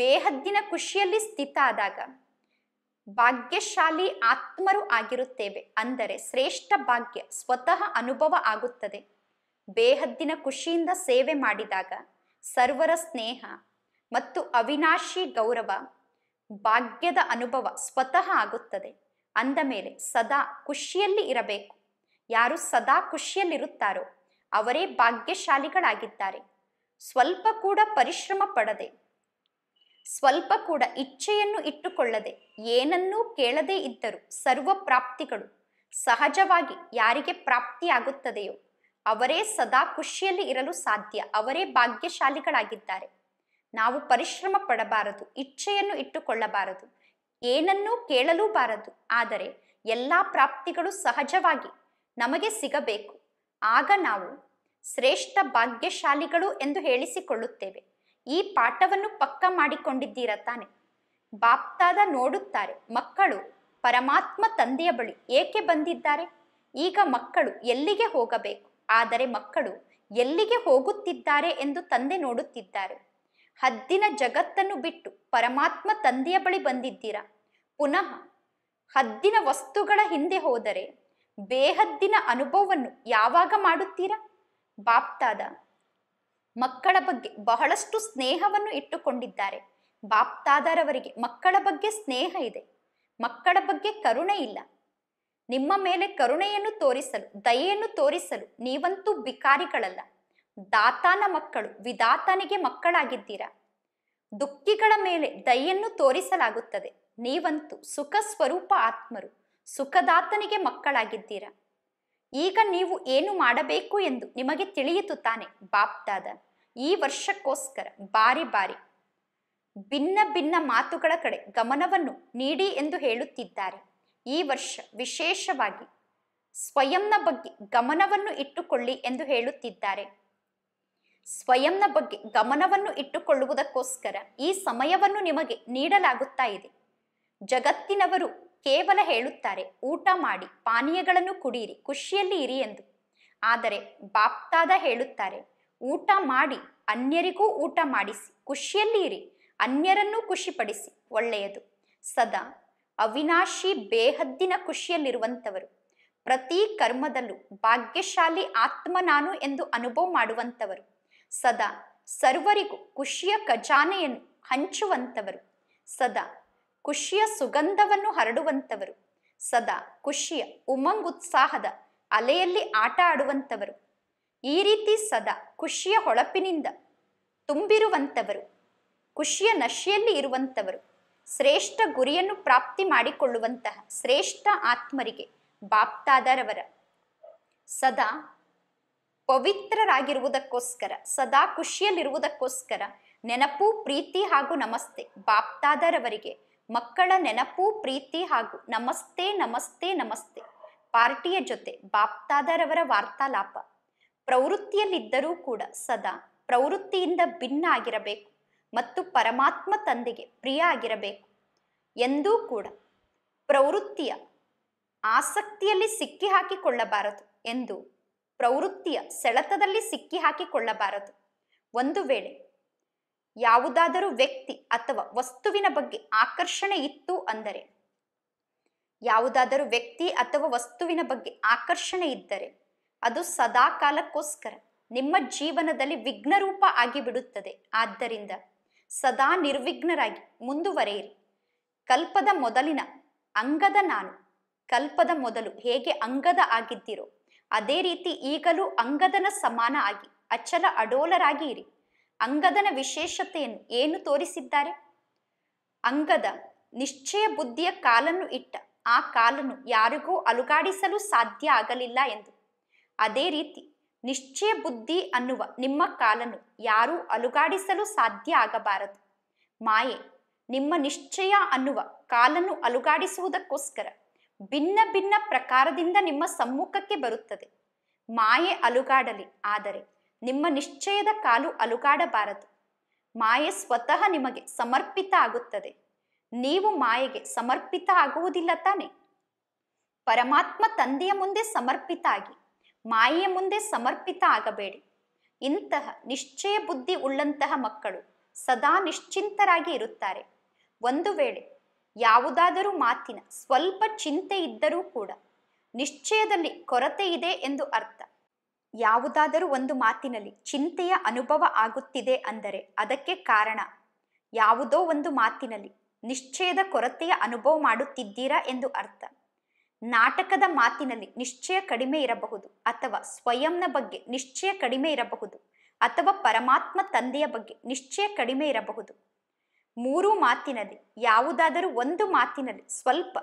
ಬೇಹದ್ದಿನ ಖುಷಿಯಲ್ಲಿ ಸ್ಥಿತ ಆದಾಗ ಭಾಗ್ಯಶಾಲಿ ಆತ್ಮರು ಆಗಿರುತ್ತೇವೆ ಅಂದರೆ ಶ್ರೇಷ್ಠ ಭಾಗ್ಯ ಸ್ವತಃ ಅನುಭವ ಆಗುತ್ತದೆ ಬೇಹದ್ದಿನ ಖುಷಿಯಿಂದ ಸೇವೆ ಮಾಡಿದಾಗ ಸರ್ವರ ಸ್ನೇಹ ಮತ್ತು ಅವಿನಾಶಿ ಗೌರವ ಭಾಗ್ಯದ ಅನುಭವ ಸ್ವತಃ ಆಗುತ್ತದೆ ಅಂದ ಮೇಲೆ ಸದಾ ಖುಷಿಯಲ್ಲಿ ಇರಬೇಕು ಯಾರು ಸದಾ ಖುಷಿಯಲ್ಲಿರುತ್ತಾರೋ ಅವರೇ ಭಾಗ್ಯಶಾಲಿಗಳಾಗಿದ್ದಾರೆ ಸ್ವಲ್ಪ ಕೂಡ ಪರಿಶ್ರಮ ಪಡದೆ ಸ್ವಲ್ಪ ಕೂಡ ಇಚ್ಛೆಯನ್ನು ಇಟ್ಟುಕೊಳ್ಳದೆ ಏನನ್ನೂ ಕೇಳದೇ ಇದ್ದರೂ ಸರ್ವ ಪ್ರಾಪ್ತಿಗಳು ಸಹಜವಾಗಿ ಯಾರಿಗೆ ಪ್ರಾಪ್ತಿಯಾಗುತ್ತದೆಯೋ ಅವರೇ ಸದಾ ಖುಷಿಯಲ್ಲಿ ಇರಲು ಸಾಧ್ಯ ಅವರೇ ಭಾಗ್ಯಶಾಲಿಗಳಾಗಿದ್ದಾರೆ ನಾವು ಪರಿಶ್ರಮ ಪಡಬಾರದು ಇಚ್ಛೆಯನ್ನು ಇಟ್ಟುಕೊಳ್ಳಬಾರದು ಏನನ್ನೂ ಕೇಳಲೂಬಾರದು ಆದರೆ ಎಲ್ಲ ಪ್ರಾಪ್ತಿಗಳು ಸಹಜವಾಗಿ ನಮಗೆ ಸಿಗಬೇಕು ಆಗ ನಾವು ಶ್ರೇಷ್ಠ ಭಾಗ್ಯಶಾಲಿಗಳು ಎಂದು ಹೇಳಿಸಿಕೊಳ್ಳುತ್ತೇವೆ ಈ ಪಾಠವನ್ನು ಪಕ್ಕ ಮಾಡಿಕೊಂಡಿದ್ದೀರ ತಾನೆ ಬಾಪ್ತಾದ ನೋಡುತ್ತಾರೆ ಮಕ್ಕಳು ಪರಮಾತ್ಮ ತಂದೆಯ ಬಳಿ ಏಕೆ ಬಂದಿದ್ದಾರೆ ಈಗ ಮಕ್ಕಳು ಎಲ್ಲಿಗೆ ಹೋಗಬೇಕು ಆದರೆ ಮಕ್ಕಳು ಎಲ್ಲಿಗೆ ಹೋಗುತ್ತಿದ್ದಾರೆ ಎಂದು ತಂದೆ ನೋಡುತ್ತಿದ್ದಾರೆ ಹದ್ದಿನ ಜಗತ್ತನ್ನು ಬಿಟ್ಟು ಪರಮಾತ್ಮ ತಂದೆಯ ಬಳಿ ಬಂದಿದ್ದೀರಾ ಪುನಃ ಹದ್ದಿನ ವಸ್ತುಗಳ ಹಿಂದೆ ಹೋದರೆ ಬೇಹದ್ದಿನ ಅನುಭವವನ್ನು ಯಾವಾಗ ಮಾಡುತ್ತೀರಾ ಬಾಪ್ತಾದ ಮಕ್ಕಳ ಬಗ್ಗೆ ಬಹಳಷ್ಟು ಸ್ನೇಹವನ್ನು ಇಟ್ಟುಕೊಂಡಿದ್ದಾರೆ ಬಾಪ್ತಾದರವರಿಗೆ ಮಕ್ಕಳ ಬಗ್ಗೆ ಸ್ನೇಹ ಇದೆ ಮಕ್ಕಳ ಬಗ್ಗೆ ಕರುಣೆ ಇಲ್ಲ ನಿಮ್ಮ ಮೇಲೆ ಕರುಣೆಯನ್ನು ತೋರಿಸಲು ದಯೆಯನ್ನು ತೋರಿಸಲು ನೀವಂತೂ ಬಿಕಾರಿಗಳಲ್ಲ ದಾತಾನ ಮಕ್ಕಳು ವಿದಾತನಿಗೆ ಮಕ್ಕಳಾಗಿದ್ದೀರಾ ದುಃಖಿಗಳ ಮೇಲೆ ದಯೆಯನ್ನು ತೋರಿಸಲಾಗುತ್ತದೆ ನೀವಂತೂ ಸುಖ ಸ್ವರೂಪ ಆತ್ಮರು ಸುಖದಾತನಿಗೆ ಮಕ್ಕಳಾಗಿದ್ದೀರ ಈಗ ನೀವು ಏನು ಮಾಡಬೇಕು ಎಂದು ನಿಮಗೆ ತಿಳಿಯಿತು ತಾನೆ ಬಾಪ್ದಾದ ಈ ವರ್ಷಕ್ಕೋಸ್ಕರ ಬಾರಿ ಬಾರಿ ಭಿನ್ನ ಭಿನ್ನ ಮಾತುಗಳ ಕಡೆ ಗಮನವನ್ನು ನೀಡಿ ಎಂದು ಹೇಳುತ್ತಿದ್ದಾರೆ ಈ ವರ್ಷ ವಿಶೇಷವಾಗಿ ಸ್ವಯಂನ ಬಗ್ಗೆ ಗಮನವನ್ನು ಇಟ್ಟುಕೊಳ್ಳಿ ಎಂದು ಹೇಳುತ್ತಿದ್ದಾರೆ ಸ್ವಯಂನ ಬಗ್ಗೆ ಗಮನವನ್ನು ಇಟ್ಟುಕೊಳ್ಳುವುದಕ್ಕೋಸ್ಕರ ಈ ಸಮಯವನ್ನು ನಿಮಗೆ ನೀಡಲಾಗುತ್ತಾ ಇದೆ ಜಗತ್ತಿನವರು ಕೇವಲ ಹೇಳುತ್ತಾರೆ ಊಟ ಮಾಡಿ ಪಾನೀಯಗಳನ್ನು ಕುಡಿಯಿರಿ ಖುಷಿಯಲ್ಲಿ ಇರಿ ಎಂದು ಆದರೆ ಬಾಪ್ತಾದ ಹೇಳುತ್ತಾರೆ ಊಟ ಮಾಡಿ ಅನ್ಯರಿಗೂ ಊಟ ಮಾಡಿಸಿ ಖುಷಿಯಲ್ಲಿ ಇರಿ ಅನ್ಯರನ್ನೂ ಖುಷಿಪಡಿಸಿ ಒಳ್ಳೆಯದು ಸದಾ ಅವಿನಾಶಿ ಬೇಹದ್ದಿನ ಖುಷಿಯಲ್ಲಿರುವಂಥವರು ಪ್ರತಿ ಕರ್ಮದಲ್ಲೂ ಭಾಗ್ಯಶಾಲಿ ಆತ್ಮ ನಾನು ಎಂದು ಅನುಭವ ಮಾಡುವಂಥವರು ಸದಾ ಸರ್ವರಿಗೂ ಖುಷಿಯ ಖಜಾನೆಯನ್ನು ಹಂಚುವಂಥವರು ಸದಾ ಖುಷಿಯ ಸುಗಂಧವನ್ನು ಹರಡುವಂಥವರು ಸದಾ ಖುಷಿಯ ಉತ್ಸಾಹದ ಅಲೆಯಲ್ಲಿ ಆಟ ಆಡುವಂಥವರು ಈ ರೀತಿ ಸದಾ ಖುಷಿಯ ಹೊಳಪಿನಿಂದ ತುಂಬಿರುವಂಥವರು ಖುಷಿಯ ನಶೆಯಲ್ಲಿ ಇರುವಂಥವರು ಶ್ರೇಷ್ಠ ಗುರಿಯನ್ನು ಪ್ರಾಪ್ತಿ ಮಾಡಿಕೊಳ್ಳುವಂತಹ ಶ್ರೇಷ್ಠ ಆತ್ಮರಿಗೆ ಬಾಪ್ತಾದರವರ ಸದಾ ಪವಿತ್ರರಾಗಿರುವುದಕ್ಕೋಸ್ಕರ ಸದಾ ಖುಷಿಯಲ್ಲಿರುವುದಕ್ಕೋಸ್ಕರ ನೆನಪು ಪ್ರೀತಿ ಹಾಗೂ ನಮಸ್ತೆ ಬಾಪ್ತಾದರವರಿಗೆ ಮಕ್ಕಳ ನೆನಪು ಪ್ರೀತಿ ಹಾಗೂ ನಮಸ್ತೆ ನಮಸ್ತೆ ನಮಸ್ತೆ ಪಾರ್ಟಿಯ ಜೊತೆ ಬಾಪ್ತಾದರವರ ವಾರ್ತಾಲಾಪ ಪ್ರವೃತ್ತಿಯಲ್ಲಿದ್ದರೂ ಕೂಡ ಸದಾ ಪ್ರವೃತ್ತಿಯಿಂದ ಭಿನ್ನ ಆಗಿರಬೇಕು ಮತ್ತು ಪರಮಾತ್ಮ ತಂದೆಗೆ ಪ್ರಿಯ ಆಗಿರಬೇಕು ಎಂದೂ ಕೂಡ ಪ್ರವೃತ್ತಿಯ ಆಸಕ್ತಿಯಲ್ಲಿ ಸಿಕ್ಕಿ ಹಾಕಿಕೊಳ್ಳಬಾರದು ಎಂದು ಪ್ರವೃತ್ತಿಯ ಸೆಳೆತದಲ್ಲಿ ಸಿಕ್ಕಿ ಹಾಕಿಕೊಳ್ಳಬಾರದು ಒಂದು ವೇಳೆ ಯಾವುದಾದರೂ ವ್ಯಕ್ತಿ ಅಥವಾ ವಸ್ತುವಿನ ಬಗ್ಗೆ ಆಕರ್ಷಣೆ ಇತ್ತು ಅಂದರೆ ಯಾವುದಾದರೂ ವ್ಯಕ್ತಿ ಅಥವಾ ವಸ್ತುವಿನ ಬಗ್ಗೆ ಆಕರ್ಷಣೆ ಇದ್ದರೆ ಅದು ಸದಾ ಕಾಲಕ್ಕೋಸ್ಕರ ನಿಮ್ಮ ಜೀವನದಲ್ಲಿ ವಿಘ್ನರೂಪ ಆಗಿಬಿಡುತ್ತದೆ ಆದ್ದರಿಂದ ಸದಾ ನಿರ್ವಿಘ್ನರಾಗಿ ಮುಂದುವರೆಯಿರಿ ಕಲ್ಪದ ಮೊದಲಿನ ಅಂಗದ ನಾನು ಕಲ್ಪದ ಮೊದಲು ಹೇಗೆ ಅಂಗದ ಆಗಿದ್ದೀರೋ ಅದೇ ರೀತಿ ಈಗಲೂ ಅಂಗದನ ಸಮಾನ ಆಗಿ ಅಚಲ ಅಡೋಲರಾಗಿ ಇರಿ ಅಂಗದನ ವಿಶೇಷತೆಯನ್ನು ಏನು ತೋರಿಸಿದ್ದಾರೆ ಅಂಗದ ನಿಶ್ಚಯ ಬುದ್ಧಿಯ ಕಾಲನ್ನು ಇಟ್ಟ ಆ ಕಾಲನ್ನು ಯಾರಿಗೂ ಅಲುಗಾಡಿಸಲು ಸಾಧ್ಯ ಆಗಲಿಲ್ಲ ಎಂದು ಅದೇ ರೀತಿ ನಿಶ್ಚಯ ಬುದ್ಧಿ ಅನ್ನುವ ನಿಮ್ಮ ಕಾಲನ್ನು ಯಾರೂ ಅಲುಗಾಡಿಸಲು ಸಾಧ್ಯ ಆಗಬಾರದು ಮಾಯೆ ನಿಮ್ಮ ನಿಶ್ಚಯ ಅನ್ನುವ ಕಾಲನ್ನು ಅಲುಗಾಡಿಸುವುದಕ್ಕೋಸ್ಕರ ಭಿನ್ನ ಭಿನ್ನ ಪ್ರಕಾರದಿಂದ ನಿಮ್ಮ ಸಮ್ಮುಖಕ್ಕೆ ಬರುತ್ತದೆ ಮಾಯೆ ಅಲುಗಾಡಲಿ ಆದರೆ ನಿಮ್ಮ ನಿಶ್ಚಯದ ಕಾಲು ಅಲುಗಾಡಬಾರದು ಮಾಯೆ ಸ್ವತಃ ನಿಮಗೆ ಸಮರ್ಪಿತ ಆಗುತ್ತದೆ ನೀವು ಮಾಯೆಗೆ ಸಮರ್ಪಿತ ಆಗುವುದಿಲ್ಲ ತಾನೆ ಪರಮಾತ್ಮ ತಂದೆಯ ಮುಂದೆ ಸಮರ್ಪಿತ ಆಗಿ ಮಾಯೆಯ ಮುಂದೆ ಸಮರ್ಪಿತ ಆಗಬೇಡಿ ಇಂತಹ ನಿಶ್ಚಯ ಬುದ್ಧಿ ಉಳ್ಳಂತಹ ಮಕ್ಕಳು ಸದಾ ನಿಶ್ಚಿಂತರಾಗಿ ಇರುತ್ತಾರೆ ಒಂದು ವೇಳೆ ಯಾವುದಾದರೂ ಮಾತಿನ ಸ್ವಲ್ಪ ಚಿಂತೆ ಇದ್ದರೂ ಕೂಡ ನಿಶ್ಚಯದಲ್ಲಿ ಕೊರತೆ ಇದೆ ಎಂದು ಅರ್ಥ ಯಾವುದಾದರೂ ಒಂದು ಮಾತಿನಲ್ಲಿ ಚಿಂತೆಯ ಅನುಭವ ಆಗುತ್ತಿದೆ ಅಂದರೆ ಅದಕ್ಕೆ ಕಾರಣ ಯಾವುದೋ ಒಂದು ಮಾತಿನಲ್ಲಿ ನಿಶ್ಚಯದ ಕೊರತೆಯ ಅನುಭವ ಮಾಡುತ್ತಿದ್ದೀರಾ ಎಂದು ಅರ್ಥ ನಾಟಕದ ಮಾತಿನಲ್ಲಿ ನಿಶ್ಚಯ ಕಡಿಮೆ ಇರಬಹುದು ಅಥವಾ ಸ್ವಯಂನ ಬಗ್ಗೆ ನಿಶ್ಚಯ ಕಡಿಮೆ ಇರಬಹುದು ಅಥವಾ ಪರಮಾತ್ಮ ತಂದೆಯ ಬಗ್ಗೆ ನಿಶ್ಚಯ ಕಡಿಮೆ ಇರಬಹುದು ಮೂರು ಮಾತಿನಲ್ಲಿ ಯಾವುದಾದರೂ ಒಂದು ಮಾತಿನಲ್ಲಿ ಸ್ವಲ್ಪ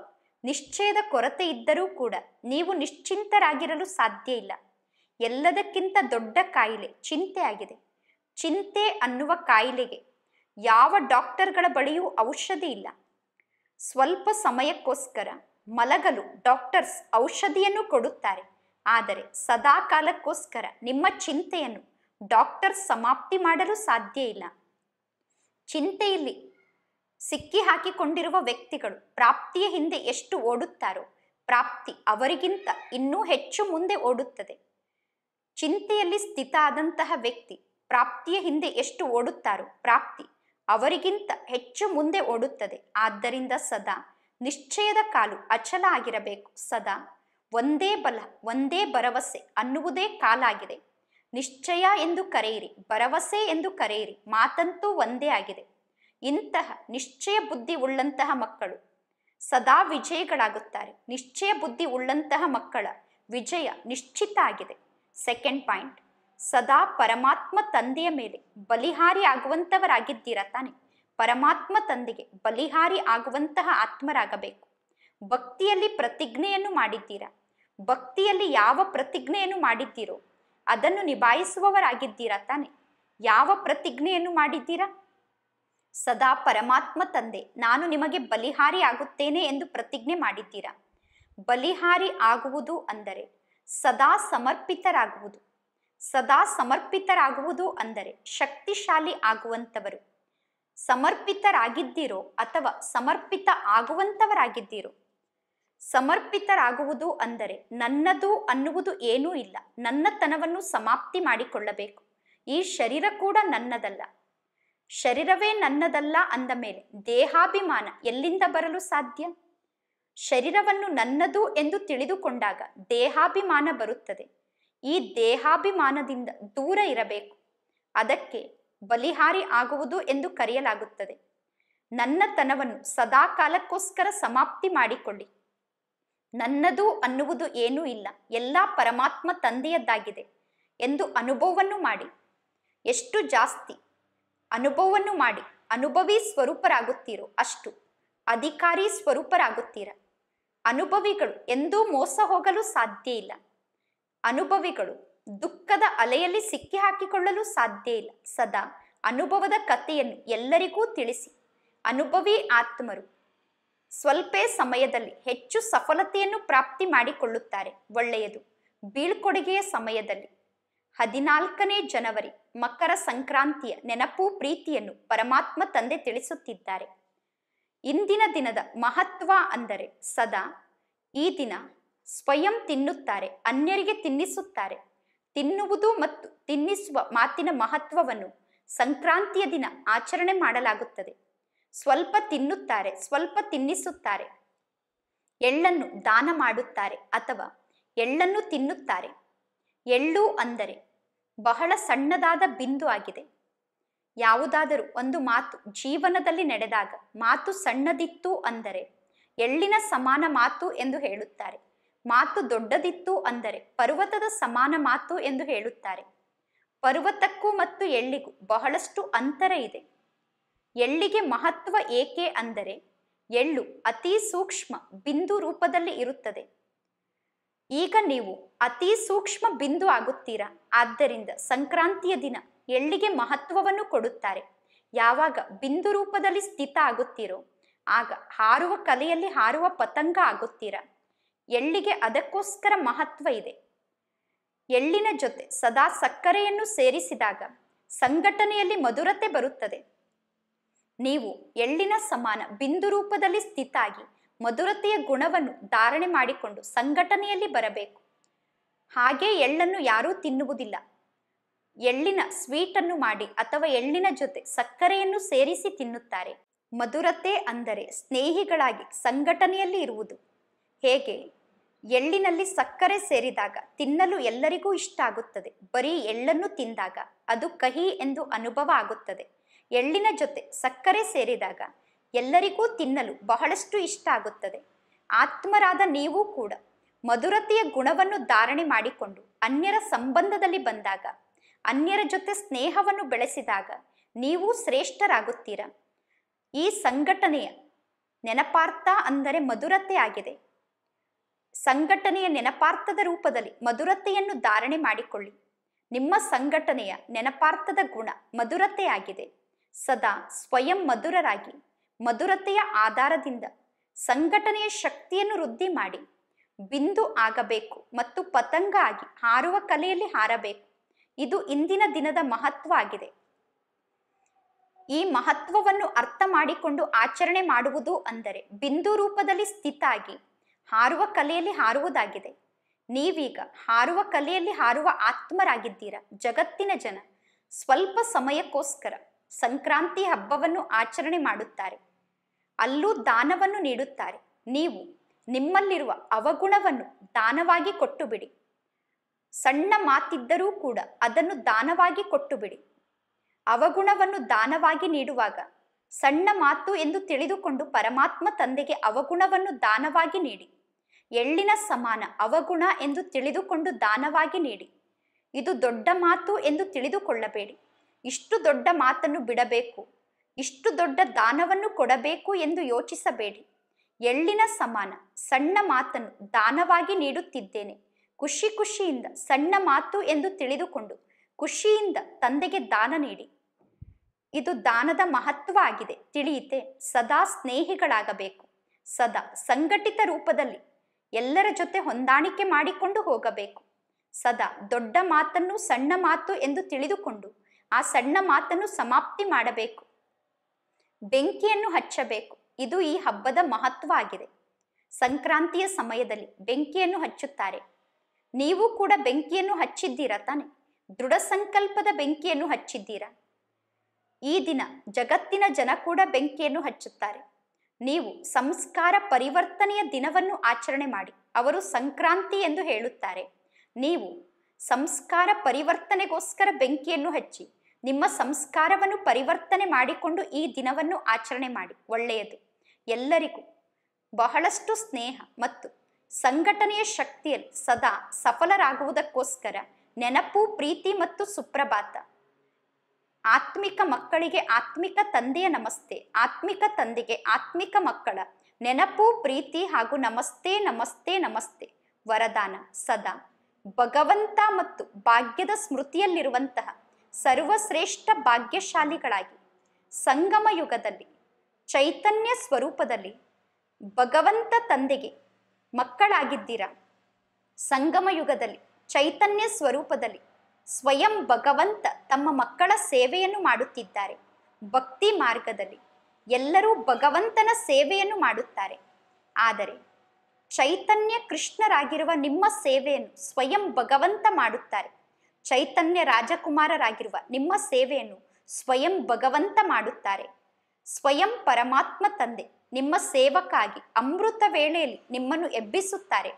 ನಿಶ್ಚಯದ ಕೊರತೆ ಇದ್ದರೂ ಕೂಡ ನೀವು ನಿಶ್ಚಿಂತರಾಗಿರಲು ಸಾಧ್ಯ ಇಲ್ಲ ಎಲ್ಲದಕ್ಕಿಂತ ದೊಡ್ಡ ಕಾಯಿಲೆ ಚಿಂತೆ ಆಗಿದೆ ಚಿಂತೆ ಅನ್ನುವ ಕಾಯಿಲೆಗೆ ಯಾವ ಡಾಕ್ಟರ್ಗಳ ಬಳಿಯೂ ಔಷಧಿ ಇಲ್ಲ ಸ್ವಲ್ಪ ಸಮಯಕ್ಕೋಸ್ಕರ ಮಲಗಲು ಡಾಕ್ಟರ್ಸ್ ಔಷಧಿಯನ್ನು ಕೊಡುತ್ತಾರೆ ಆದರೆ ಸದಾ ಕಾಲಕ್ಕೋಸ್ಕರ ನಿಮ್ಮ ಚಿಂತೆಯನ್ನು ಡಾಕ್ಟರ್ ಸಮಾಪ್ತಿ ಮಾಡಲು ಸಾಧ್ಯ ಇಲ್ಲ ಚಿಂತೆಯಲ್ಲಿ ಸಿಕ್ಕಿ ಹಾಕಿಕೊಂಡಿರುವ ವ್ಯಕ್ತಿಗಳು ಪ್ರಾಪ್ತಿಯ ಹಿಂದೆ ಎಷ್ಟು ಓಡುತ್ತಾರೋ ಪ್ರಾಪ್ತಿ ಅವರಿಗಿಂತ ಇನ್ನೂ ಹೆಚ್ಚು ಮುಂದೆ ಓಡುತ್ತದೆ ಚಿಂತೆಯಲ್ಲಿ ಸ್ಥಿತ ಆದಂತಹ ವ್ಯಕ್ತಿ ಪ್ರಾಪ್ತಿಯ ಹಿಂದೆ ಎಷ್ಟು ಓಡುತ್ತಾರೋ ಪ್ರಾಪ್ತಿ ಅವರಿಗಿಂತ ಹೆಚ್ಚು ಮುಂದೆ ಓಡುತ್ತದೆ ಆದ್ದರಿಂದ ಸದಾ ನಿಶ್ಚಯದ ಕಾಲು ಅಚಲ ಆಗಿರಬೇಕು ಸದಾ ಒಂದೇ ಬಲ ಒಂದೇ ಭರವಸೆ ಅನ್ನುವುದೇ ಕಾಲಾಗಿದೆ ನಿಶ್ಚಯ ಎಂದು ಕರೆಯಿರಿ ಭರವಸೆ ಎಂದು ಕರೆಯಿರಿ ಮಾತಂತೂ ಒಂದೇ ಆಗಿದೆ ಇಂತಹ ನಿಶ್ಚಯ ಬುದ್ಧಿ ಉಳ್ಳಂತಹ ಮಕ್ಕಳು ಸದಾ ವಿಜಯಗಳಾಗುತ್ತಾರೆ ನಿಶ್ಚಯ ಬುದ್ಧಿ ಉಳ್ಳಂತಹ ಮಕ್ಕಳ ವಿಜಯ ನಿಶ್ಚಿತ ಆಗಿದೆ ಸೆಕೆಂಡ್ ಪಾಯಿಂಟ್ ಸದಾ ಪರಮಾತ್ಮ ತಂದೆಯ ಮೇಲೆ ಬಲಿಹಾರಿ ಆಗುವಂಥವರಾಗಿದ್ದೀರಾ ತಾನೆ ಪರಮಾತ್ಮ ತಂದೆಗೆ ಬಲಿಹಾರಿ ಆಗುವಂತಹ ಆತ್ಮರಾಗಬೇಕು ಭಕ್ತಿಯಲ್ಲಿ ಪ್ರತಿಜ್ಞೆಯನ್ನು ಮಾಡಿದ್ದೀರಾ ಭಕ್ತಿಯಲ್ಲಿ ಯಾವ ಪ್ರತಿಜ್ಞೆಯನ್ನು ಮಾಡಿದ್ದೀರೋ ಅದನ್ನು ನಿಭಾಯಿಸುವವರಾಗಿದ್ದೀರಾ ತಾನೆ ಯಾವ ಪ್ರತಿಜ್ಞೆಯನ್ನು ಮಾಡಿದ್ದೀರಾ ಸದಾ ಪರಮಾತ್ಮ ತಂದೆ ನಾನು ನಿಮಗೆ ಬಲಿಹಾರಿ ಆಗುತ್ತೇನೆ ಎಂದು ಪ್ರತಿಜ್ಞೆ ಮಾಡಿದ್ದೀರಾ ಬಲಿಹಾರಿ ಆಗುವುದು ಅಂದರೆ ಸದಾ ಸಮರ್ಪಿತರಾಗುವುದು ಸದಾ ಸಮರ್ಪಿತರಾಗುವುದು ಅಂದರೆ ಶಕ್ತಿಶಾಲಿ ಆಗುವಂಥವರು ಸಮರ್ಪಿತರಾಗಿದ್ದೀರೋ ಅಥವಾ ಸಮರ್ಪಿತ ಆಗುವಂಥವರಾಗಿದ್ದೀರೋ ಸಮರ್ಪಿತರಾಗುವುದು ಅಂದರೆ ನನ್ನದು ಅನ್ನುವುದು ಏನೂ ಇಲ್ಲ ನನ್ನತನವನ್ನು ಸಮಾಪ್ತಿ ಮಾಡಿಕೊಳ್ಳಬೇಕು ಈ ಶರೀರ ಕೂಡ ನನ್ನದಲ್ಲ ಶರೀರವೇ ನನ್ನದಲ್ಲ ಅಂದ ಮೇಲೆ ದೇಹಾಭಿಮಾನ ಎಲ್ಲಿಂದ ಬರಲು ಸಾಧ್ಯ ಶರೀರವನ್ನು ನನ್ನದು ಎಂದು ತಿಳಿದುಕೊಂಡಾಗ ದೇಹಾಭಿಮಾನ ಬರುತ್ತದೆ ಈ ದೇಹಾಭಿಮಾನದಿಂದ ದೂರ ಇರಬೇಕು ಅದಕ್ಕೆ ಬಲಿಹಾರಿ ಆಗುವುದು ಎಂದು ಕರೆಯಲಾಗುತ್ತದೆ ನನ್ನತನವನ್ನು ಸದಾ ಕಾಲಕ್ಕೋಸ್ಕರ ಸಮಾಪ್ತಿ ಮಾಡಿಕೊಳ್ಳಿ ನನ್ನದು ಅನ್ನುವುದು ಏನೂ ಇಲ್ಲ ಎಲ್ಲ ಪರಮಾತ್ಮ ತಂದೆಯದ್ದಾಗಿದೆ ಎಂದು ಅನುಭವವನ್ನು ಮಾಡಿ ಎಷ್ಟು ಜಾಸ್ತಿ ಅನುಭವವನ್ನು ಮಾಡಿ ಅನುಭವಿ ಸ್ವರೂಪರಾಗುತ್ತೀರೋ ಅಷ್ಟು ಅಧಿಕಾರಿ ಸ್ವರೂಪರಾಗುತ್ತೀರಾ ಅನುಭವಿಗಳು ಎಂದೂ ಮೋಸ ಹೋಗಲು ಸಾಧ್ಯ ಇಲ್ಲ ಅನುಭವಿಗಳು ದುಃಖದ ಅಲೆಯಲ್ಲಿ ಸಿಕ್ಕಿ ಹಾಕಿಕೊಳ್ಳಲು ಸಾಧ್ಯ ಇಲ್ಲ ಸದಾ ಅನುಭವದ ಕಥೆಯನ್ನು ಎಲ್ಲರಿಗೂ ತಿಳಿಸಿ ಅನುಭವಿ ಆತ್ಮರು ಸ್ವಲ್ಪೇ ಸಮಯದಲ್ಲಿ ಹೆಚ್ಚು ಸಫಲತೆಯನ್ನು ಪ್ರಾಪ್ತಿ ಮಾಡಿಕೊಳ್ಳುತ್ತಾರೆ ಒಳ್ಳೆಯದು ಬೀಳ್ಕೊಡುಗೆಯ ಸಮಯದಲ್ಲಿ ಹದಿನಾಲ್ಕನೇ ಜನವರಿ ಮಕರ ಸಂಕ್ರಾಂತಿಯ ನೆನಪು ಪ್ರೀತಿಯನ್ನು ಪರಮಾತ್ಮ ತಂದೆ ತಿಳಿಸುತ್ತಿದ್ದಾರೆ ಇಂದಿನ ದಿನದ ಮಹತ್ವ ಅಂದರೆ ಸದಾ ಈ ದಿನ ಸ್ವಯಂ ತಿನ್ನುತ್ತಾರೆ ಅನ್ಯರಿಗೆ ತಿನ್ನಿಸುತ್ತಾರೆ ತಿನ್ನುವುದು ಮತ್ತು ತಿನ್ನಿಸುವ ಮಾತಿನ ಮಹತ್ವವನ್ನು ಸಂಕ್ರಾಂತಿಯ ದಿನ ಆಚರಣೆ ಮಾಡಲಾಗುತ್ತದೆ ಸ್ವಲ್ಪ ತಿನ್ನುತ್ತಾರೆ ಸ್ವಲ್ಪ ತಿನ್ನಿಸುತ್ತಾರೆ ಎಳ್ಳನ್ನು ದಾನ ಮಾಡುತ್ತಾರೆ ಅಥವಾ ಎಳ್ಳನ್ನು ತಿನ್ನುತ್ತಾರೆ ಎಳ್ಳು ಅಂದರೆ ಬಹಳ ಸಣ್ಣದಾದ ಬಿಂದು ಆಗಿದೆ ಯಾವುದಾದರೂ ಒಂದು ಮಾತು ಜೀವನದಲ್ಲಿ ನಡೆದಾಗ ಮಾತು ಸಣ್ಣದಿತ್ತು ಅಂದರೆ ಎಳ್ಳಿನ ಸಮಾನ ಮಾತು ಎಂದು ಹೇಳುತ್ತಾರೆ ಮಾತು ದೊಡ್ಡದಿತ್ತು ಅಂದರೆ ಪರ್ವತದ ಸಮಾನ ಮಾತು ಎಂದು ಹೇಳುತ್ತಾರೆ ಪರ್ವತಕ್ಕೂ ಮತ್ತು ಎಳ್ಳಿಗೂ ಬಹಳಷ್ಟು ಅಂತರ ಇದೆ ಎಳ್ಳಿಗೆ ಮಹತ್ವ ಏಕೆ ಅಂದರೆ ಎಳ್ಳು ಅತಿ ಸೂಕ್ಷ್ಮ ಬಿಂದು ರೂಪದಲ್ಲಿ ಇರುತ್ತದೆ ಈಗ ನೀವು ಅತಿ ಸೂಕ್ಷ್ಮ ಬಿಂದು ಆಗುತ್ತೀರಾ ಆದ್ದರಿಂದ ಸಂಕ್ರಾಂತಿಯ ದಿನ ಎಳ್ಳಿಗೆ ಮಹತ್ವವನ್ನು ಕೊಡುತ್ತಾರೆ ಯಾವಾಗ ಬಿಂದು ರೂಪದಲ್ಲಿ ಸ್ಥಿತ ಆಗುತ್ತೀರೋ ಆಗ ಹಾರುವ ಕಲೆಯಲ್ಲಿ ಹಾರುವ ಪತಂಗ ಆಗುತ್ತೀರ ಎಳ್ಳಿಗೆ ಅದಕ್ಕೋಸ್ಕರ ಮಹತ್ವ ಇದೆ ಎಳ್ಳಿನ ಜೊತೆ ಸದಾ ಸಕ್ಕರೆಯನ್ನು ಸೇರಿಸಿದಾಗ ಸಂಘಟನೆಯಲ್ಲಿ ಮಧುರತೆ ಬರುತ್ತದೆ ನೀವು ಎಳ್ಳಿನ ಸಮಾನ ಬಿಂದು ರೂಪದಲ್ಲಿ ಸ್ಥಿತ ಆಗಿ ಮಧುರತೆಯ ಗುಣವನ್ನು ಧಾರಣೆ ಮಾಡಿಕೊಂಡು ಸಂಘಟನೆಯಲ್ಲಿ ಬರಬೇಕು ಹಾಗೆ ಎಳ್ಳನ್ನು ಯಾರೂ ತಿನ್ನುವುದಿಲ್ಲ ಎಳ್ಳಿನ ಸ್ವೀಟನ್ನು ಮಾಡಿ ಅಥವಾ ಎಳ್ಳಿನ ಜೊತೆ ಸಕ್ಕರೆಯನ್ನು ಸೇರಿಸಿ ತಿನ್ನುತ್ತಾರೆ ಮಧುರತೆ ಅಂದರೆ ಸ್ನೇಹಿಗಳಾಗಿ ಸಂಘಟನೆಯಲ್ಲಿ ಇರುವುದು ಹೇಗೆ ಎಳ್ಳಿನಲ್ಲಿ ಸಕ್ಕರೆ ಸೇರಿದಾಗ ತಿನ್ನಲು ಎಲ್ಲರಿಗೂ ಇಷ್ಟ ಆಗುತ್ತದೆ ಬರೀ ಎಳ್ಳನ್ನು ತಿಂದಾಗ ಅದು ಕಹಿ ಎಂದು ಅನುಭವ ಆಗುತ್ತದೆ ಎಳ್ಳಿನ ಜೊತೆ ಸಕ್ಕರೆ ಸೇರಿದಾಗ ಎಲ್ಲರಿಗೂ ತಿನ್ನಲು ಬಹಳಷ್ಟು ಇಷ್ಟ ಆಗುತ್ತದೆ ಆತ್ಮರಾದ ನೀವು ಕೂಡ ಮಧುರತೆಯ ಗುಣವನ್ನು ಧಾರಣೆ ಮಾಡಿಕೊಂಡು ಅನ್ಯರ ಸಂಬಂಧದಲ್ಲಿ ಬಂದಾಗ ಅನ್ಯರ ಜೊತೆ ಸ್ನೇಹವನ್ನು ಬೆಳೆಸಿದಾಗ ನೀವು ಶ್ರೇಷ್ಠರಾಗುತ್ತೀರ ಈ ಸಂಘಟನೆಯ ನೆನಪಾರ್ಥ ಅಂದರೆ ಮಧುರತೆ ಆಗಿದೆ ಸಂಘಟನೆಯ ನೆನಪಾರ್ಥದ ರೂಪದಲ್ಲಿ ಮಧುರತೆಯನ್ನು ಧಾರಣೆ ಮಾಡಿಕೊಳ್ಳಿ ನಿಮ್ಮ ಸಂಘಟನೆಯ ನೆನಪಾರ್ಥದ ಗುಣ ಮಧುರತೆಯಾಗಿದೆ ಸದಾ ಸ್ವಯಂ ಮಧುರರಾಗಿ ಮಧುರತೆಯ ಆಧಾರದಿಂದ ಸಂಘಟನೆಯ ಶಕ್ತಿಯನ್ನು ವೃದ್ಧಿ ಮಾಡಿ ಬಿಂದು ಆಗಬೇಕು ಮತ್ತು ಪತಂಗ ಆಗಿ ಹಾರುವ ಕಲೆಯಲ್ಲಿ ಹಾರಬೇಕು ಇದು ಇಂದಿನ ದಿನದ ಮಹತ್ವ ಆಗಿದೆ ಈ ಮಹತ್ವವನ್ನು ಅರ್ಥ ಮಾಡಿಕೊಂಡು ಆಚರಣೆ ಮಾಡುವುದು ಅಂದರೆ ಬಿಂದು ರೂಪದಲ್ಲಿ ಸ್ಥಿತಾಗಿ ಹಾರುವ ಕಲೆಯಲ್ಲಿ ಹಾರುವುದಾಗಿದೆ ನೀವೀಗ ಹಾರುವ ಕಲೆಯಲ್ಲಿ ಹಾರುವ ಆತ್ಮರಾಗಿದ್ದೀರಾ ಜಗತ್ತಿನ ಜನ ಸ್ವಲ್ಪ ಸಮಯಕ್ಕೋಸ್ಕರ ಸಂಕ್ರಾಂತಿ ಹಬ್ಬವನ್ನು ಆಚರಣೆ ಮಾಡುತ್ತಾರೆ ಅಲ್ಲೂ ದಾನವನ್ನು ನೀಡುತ್ತಾರೆ ನೀವು ನಿಮ್ಮಲ್ಲಿರುವ ಅವಗುಣವನ್ನು ದಾನವಾಗಿ ಕೊಟ್ಟು ಬಿಡಿ ಸಣ್ಣ ಮಾತಿದ್ದರೂ ಕೂಡ ಅದನ್ನು ದಾನವಾಗಿ ಕೊಟ್ಟು ಬಿಡಿ ಅವಗುಣವನ್ನು ದಾನವಾಗಿ ನೀಡುವಾಗ ಸಣ್ಣ ಮಾತು ಎಂದು ತಿಳಿದುಕೊಂಡು ಪರಮಾತ್ಮ ತಂದೆಗೆ ಅವಗುಣವನ್ನು ದಾನವಾಗಿ ನೀಡಿ ಎಳ್ಳಿನ ಸಮಾನ ಅವಗುಣ ಎಂದು ತಿಳಿದುಕೊಂಡು ದಾನವಾಗಿ ನೀಡಿ ಇದು ದೊಡ್ಡ ಮಾತು ಎಂದು ತಿಳಿದುಕೊಳ್ಳಬೇಡಿ ಇಷ್ಟು ದೊಡ್ಡ ಮಾತನ್ನು ಬಿಡಬೇಕು ಇಷ್ಟು ದೊಡ್ಡ ದಾನವನ್ನು ಕೊಡಬೇಕು ಎಂದು ಯೋಚಿಸಬೇಡಿ ಎಳ್ಳಿನ ಸಮಾನ ಸಣ್ಣ ಮಾತನ್ನು ದಾನವಾಗಿ ನೀಡುತ್ತಿದ್ದೇನೆ ಖುಷಿ ಖುಷಿಯಿಂದ ಸಣ್ಣ ಮಾತು ಎಂದು ತಿಳಿದುಕೊಂಡು ಖುಷಿಯಿಂದ ತಂದೆಗೆ ದಾನ ನೀಡಿ ಇದು ದಾನದ ಮಹತ್ವ ಆಗಿದೆ ತಿಳಿಯಿತೆ ಸದಾ ಸ್ನೇಹಿಗಳಾಗಬೇಕು ಸದಾ ಸಂಘಟಿತ ರೂಪದಲ್ಲಿ ಎಲ್ಲರ ಜೊತೆ ಹೊಂದಾಣಿಕೆ ಮಾಡಿಕೊಂಡು ಹೋಗಬೇಕು ಸದಾ ದೊಡ್ಡ ಮಾತನ್ನು ಸಣ್ಣ ಮಾತು ಎಂದು ತಿಳಿದುಕೊಂಡು ಆ ಸಣ್ಣ ಮಾತನ್ನು ಸಮಾಪ್ತಿ ಮಾಡಬೇಕು ಬೆಂಕಿಯನ್ನು ಹಚ್ಚಬೇಕು ಇದು ಈ ಹಬ್ಬದ ಮಹತ್ವ ಆಗಿದೆ ಸಂಕ್ರಾಂತಿಯ ಸಮಯದಲ್ಲಿ ಬೆಂಕಿಯನ್ನು ಹಚ್ಚುತ್ತಾರೆ ನೀವು ಕೂಡ ಬೆಂಕಿಯನ್ನು ಹಚ್ಚಿದ್ದೀರಾ ತಾನೆ ದೃಢ ಸಂಕಲ್ಪದ ಬೆಂಕಿಯನ್ನು ಹಚ್ಚಿದ್ದೀರಾ ಈ ದಿನ ಜಗತ್ತಿನ ಜನ ಕೂಡ ಬೆಂಕಿಯನ್ನು ಹಚ್ಚುತ್ತಾರೆ ನೀವು ಸಂಸ್ಕಾರ ಪರಿವರ್ತನೆಯ ದಿನವನ್ನು ಆಚರಣೆ ಮಾಡಿ ಅವರು ಸಂಕ್ರಾಂತಿ ಎಂದು ಹೇಳುತ್ತಾರೆ ನೀವು ಸಂಸ್ಕಾರ ಪರಿವರ್ತನೆಗೋಸ್ಕರ ಬೆಂಕಿಯನ್ನು ಹಚ್ಚಿ ನಿಮ್ಮ ಸಂಸ್ಕಾರವನ್ನು ಪರಿವರ್ತನೆ ಮಾಡಿಕೊಂಡು ಈ ದಿನವನ್ನು ಆಚರಣೆ ಮಾಡಿ ಒಳ್ಳೆಯದು ಎಲ್ಲರಿಗೂ ಬಹಳಷ್ಟು ಸ್ನೇಹ ಮತ್ತು ಸಂಘಟನೆಯ ಶಕ್ತಿಯಲ್ಲಿ ಸದಾ ಸಫಲರಾಗುವುದಕ್ಕೋಸ್ಕರ ನೆನಪು ಪ್ರೀತಿ ಮತ್ತು ಸುಪ್ರಭಾತ ಆತ್ಮಿಕ ಮಕ್ಕಳಿಗೆ ಆತ್ಮಿಕ ತಂದೆಯ ನಮಸ್ತೆ ಆತ್ಮಿಕ ತಂದೆಗೆ ಆತ್ಮಿಕ ಮಕ್ಕಳ ನೆನಪು ಪ್ರೀತಿ ಹಾಗೂ ನಮಸ್ತೆ ನಮಸ್ತೆ ನಮಸ್ತೆ ವರದಾನ ಸದಾ ಭಗವಂತ ಮತ್ತು ಭಾಗ್ಯದ ಸ್ಮೃತಿಯಲ್ಲಿರುವಂತಹ ಸರ್ವಶ್ರೇಷ್ಠ ಭಾಗ್ಯಶಾಲಿಗಳಾಗಿ ಸಂಗಮ ಯುಗದಲ್ಲಿ ಚೈತನ್ಯ ಸ್ವರೂಪದಲ್ಲಿ ಭಗವಂತ ತಂದೆಗೆ ಮಕ್ಕಳಾಗಿದ್ದೀರಾ ಸಂಗಮ ಯುಗದಲ್ಲಿ ಚೈತನ್ಯ ಸ್ವರೂಪದಲ್ಲಿ ಸ್ವಯಂ ಭಗವಂತ ತಮ್ಮ ಮಕ್ಕಳ ಸೇವೆಯನ್ನು ಮಾಡುತ್ತಿದ್ದಾರೆ ಭಕ್ತಿ ಮಾರ್ಗದಲ್ಲಿ ಎಲ್ಲರೂ ಭಗವಂತನ ಸೇವೆಯನ್ನು ಮಾಡುತ್ತಾರೆ ಆದರೆ ಚೈತನ್ಯ ಕೃಷ್ಣರಾಗಿರುವ ನಿಮ್ಮ ಸೇವೆಯನ್ನು ಸ್ವಯಂ ಭಗವಂತ ಮಾಡುತ್ತಾರೆ ಚೈತನ್ಯ ರಾಜಕುಮಾರರಾಗಿರುವ ನಿಮ್ಮ ಸೇವೆಯನ್ನು ಸ್ವಯಂ ಭಗವಂತ ಮಾಡುತ್ತಾರೆ ಸ್ವಯಂ ಪರಮಾತ್ಮ ತಂದೆ ನಿಮ್ಮ ಸೇವಕ್ಕಾಗಿ ಅಮೃತ ವೇಳೆಯಲ್ಲಿ ನಿಮ್ಮನ್ನು ಎಬ್ಬಿಸುತ್ತಾರೆ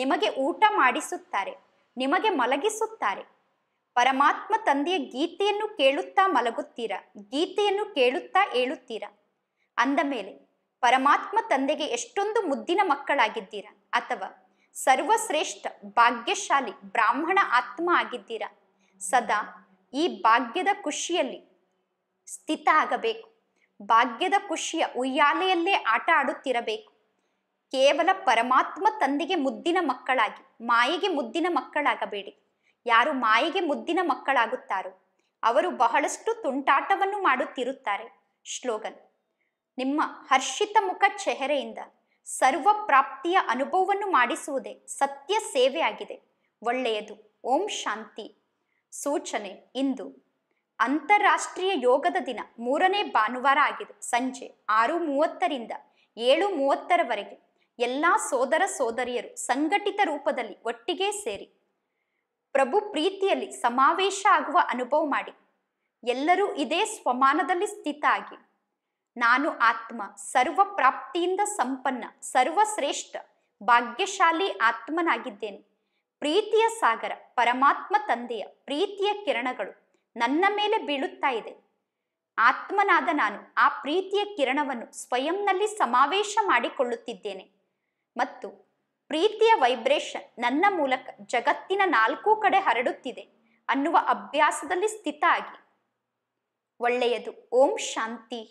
ನಿಮಗೆ ಊಟ ಮಾಡಿಸುತ್ತಾರೆ ನಿಮಗೆ ಮಲಗಿಸುತ್ತಾರೆ ಪರಮಾತ್ಮ ತಂದೆಯ ಗೀತೆಯನ್ನು ಕೇಳುತ್ತಾ ಮಲಗುತ್ತೀರಾ ಗೀತೆಯನ್ನು ಕೇಳುತ್ತಾ ಏಳುತ್ತೀರಾ ಅಂದ ಮೇಲೆ ಪರಮಾತ್ಮ ತಂದೆಗೆ ಎಷ್ಟೊಂದು ಮುದ್ದಿನ ಮಕ್ಕಳಾಗಿದ್ದೀರಾ ಅಥವಾ ಸರ್ವಶ್ರೇಷ್ಠ ಭಾಗ್ಯಶಾಲಿ ಬ್ರಾಹ್ಮಣ ಆತ್ಮ ಆಗಿದ್ದೀರಾ ಸದಾ ಈ ಭಾಗ್ಯದ ಖುಷಿಯಲ್ಲಿ ಸ್ಥಿತ ಆಗಬೇಕು ಭಾಗ್ಯದ ಖುಷಿಯ ಉಯ್ಯಾಲೆಯಲ್ಲೇ ಆಟ ಆಡುತ್ತಿರಬೇಕು ಕೇವಲ ಪರಮಾತ್ಮ ತಂದೆಗೆ ಮುದ್ದಿನ ಮಕ್ಕಳಾಗಿ ಮಾಯೆಗೆ ಮುದ್ದಿನ ಮಕ್ಕಳಾಗಬೇಡಿ ಯಾರು ಮಾಯೆಗೆ ಮುದ್ದಿನ ಮಕ್ಕಳಾಗುತ್ತಾರೋ ಅವರು ಬಹಳಷ್ಟು ತುಂಟಾಟವನ್ನು ಮಾಡುತ್ತಿರುತ್ತಾರೆ ಶ್ಲೋಗನ್ ನಿಮ್ಮ ಹರ್ಷಿತ ಮುಖ ಚೆಹರೆಯಿಂದ ಸರ್ವ ಪ್ರಾಪ್ತಿಯ ಅನುಭವವನ್ನು ಮಾಡಿಸುವುದೇ ಸತ್ಯ ಸೇವೆಯಾಗಿದೆ ಒಳ್ಳೆಯದು ಓಂ ಶಾಂತಿ ಸೂಚನೆ ಇಂದು ಅಂತಾರಾಷ್ಟ್ರೀಯ ಯೋಗದ ದಿನ ಮೂರನೇ ಭಾನುವಾರ ಆಗಿದೆ ಸಂಜೆ ಆರು ಮೂವತ್ತರಿಂದ ಏಳು ಮೂವತ್ತರವರೆಗೆ ಎಲ್ಲ ಸೋದರ ಸೋದರಿಯರು ಸಂಘಟಿತ ರೂಪದಲ್ಲಿ ಒಟ್ಟಿಗೆ ಸೇರಿ ಪ್ರಭು ಪ್ರೀತಿಯಲ್ಲಿ ಸಮಾವೇಶ ಆಗುವ ಅನುಭವ ಮಾಡಿ ಎಲ್ಲರೂ ಇದೇ ಸ್ವಮಾನದಲ್ಲಿ ಸ್ಥಿತ ಆಗಿ ನಾನು ಆತ್ಮ ಸರ್ವ ಪ್ರಾಪ್ತಿಯಿಂದ ಸಂಪನ್ನ ಸರ್ವಶ್ರೇಷ್ಠ ಭಾಗ್ಯಶಾಲಿ ಆತ್ಮನಾಗಿದ್ದೇನೆ ಪ್ರೀತಿಯ ಸಾಗರ ಪರಮಾತ್ಮ ತಂದೆಯ ಪ್ರೀತಿಯ ಕಿರಣಗಳು ನನ್ನ ಮೇಲೆ ಬೀಳುತ್ತಾ ಇದೆ ಆತ್ಮನಾದ ನಾನು ಆ ಪ್ರೀತಿಯ ಕಿರಣವನ್ನು ಸ್ವಯಂನಲ್ಲಿ ಸಮಾವೇಶ ಮಾಡಿಕೊಳ್ಳುತ್ತಿದ್ದೇನೆ ಮತ್ತು ಪ್ರೀತಿಯ ವೈಬ್ರೇಷನ್ ನನ್ನ ಮೂಲಕ ಜಗತ್ತಿನ ನಾಲ್ಕೂ ಕಡೆ ಹರಡುತ್ತಿದೆ ಅನ್ನುವ ಅಭ್ಯಾಸದಲ್ಲಿ ಸ್ಥಿತ ಆಗಿ ಒಳ್ಳೆಯದು ಓಂ ಶಾಂತಿ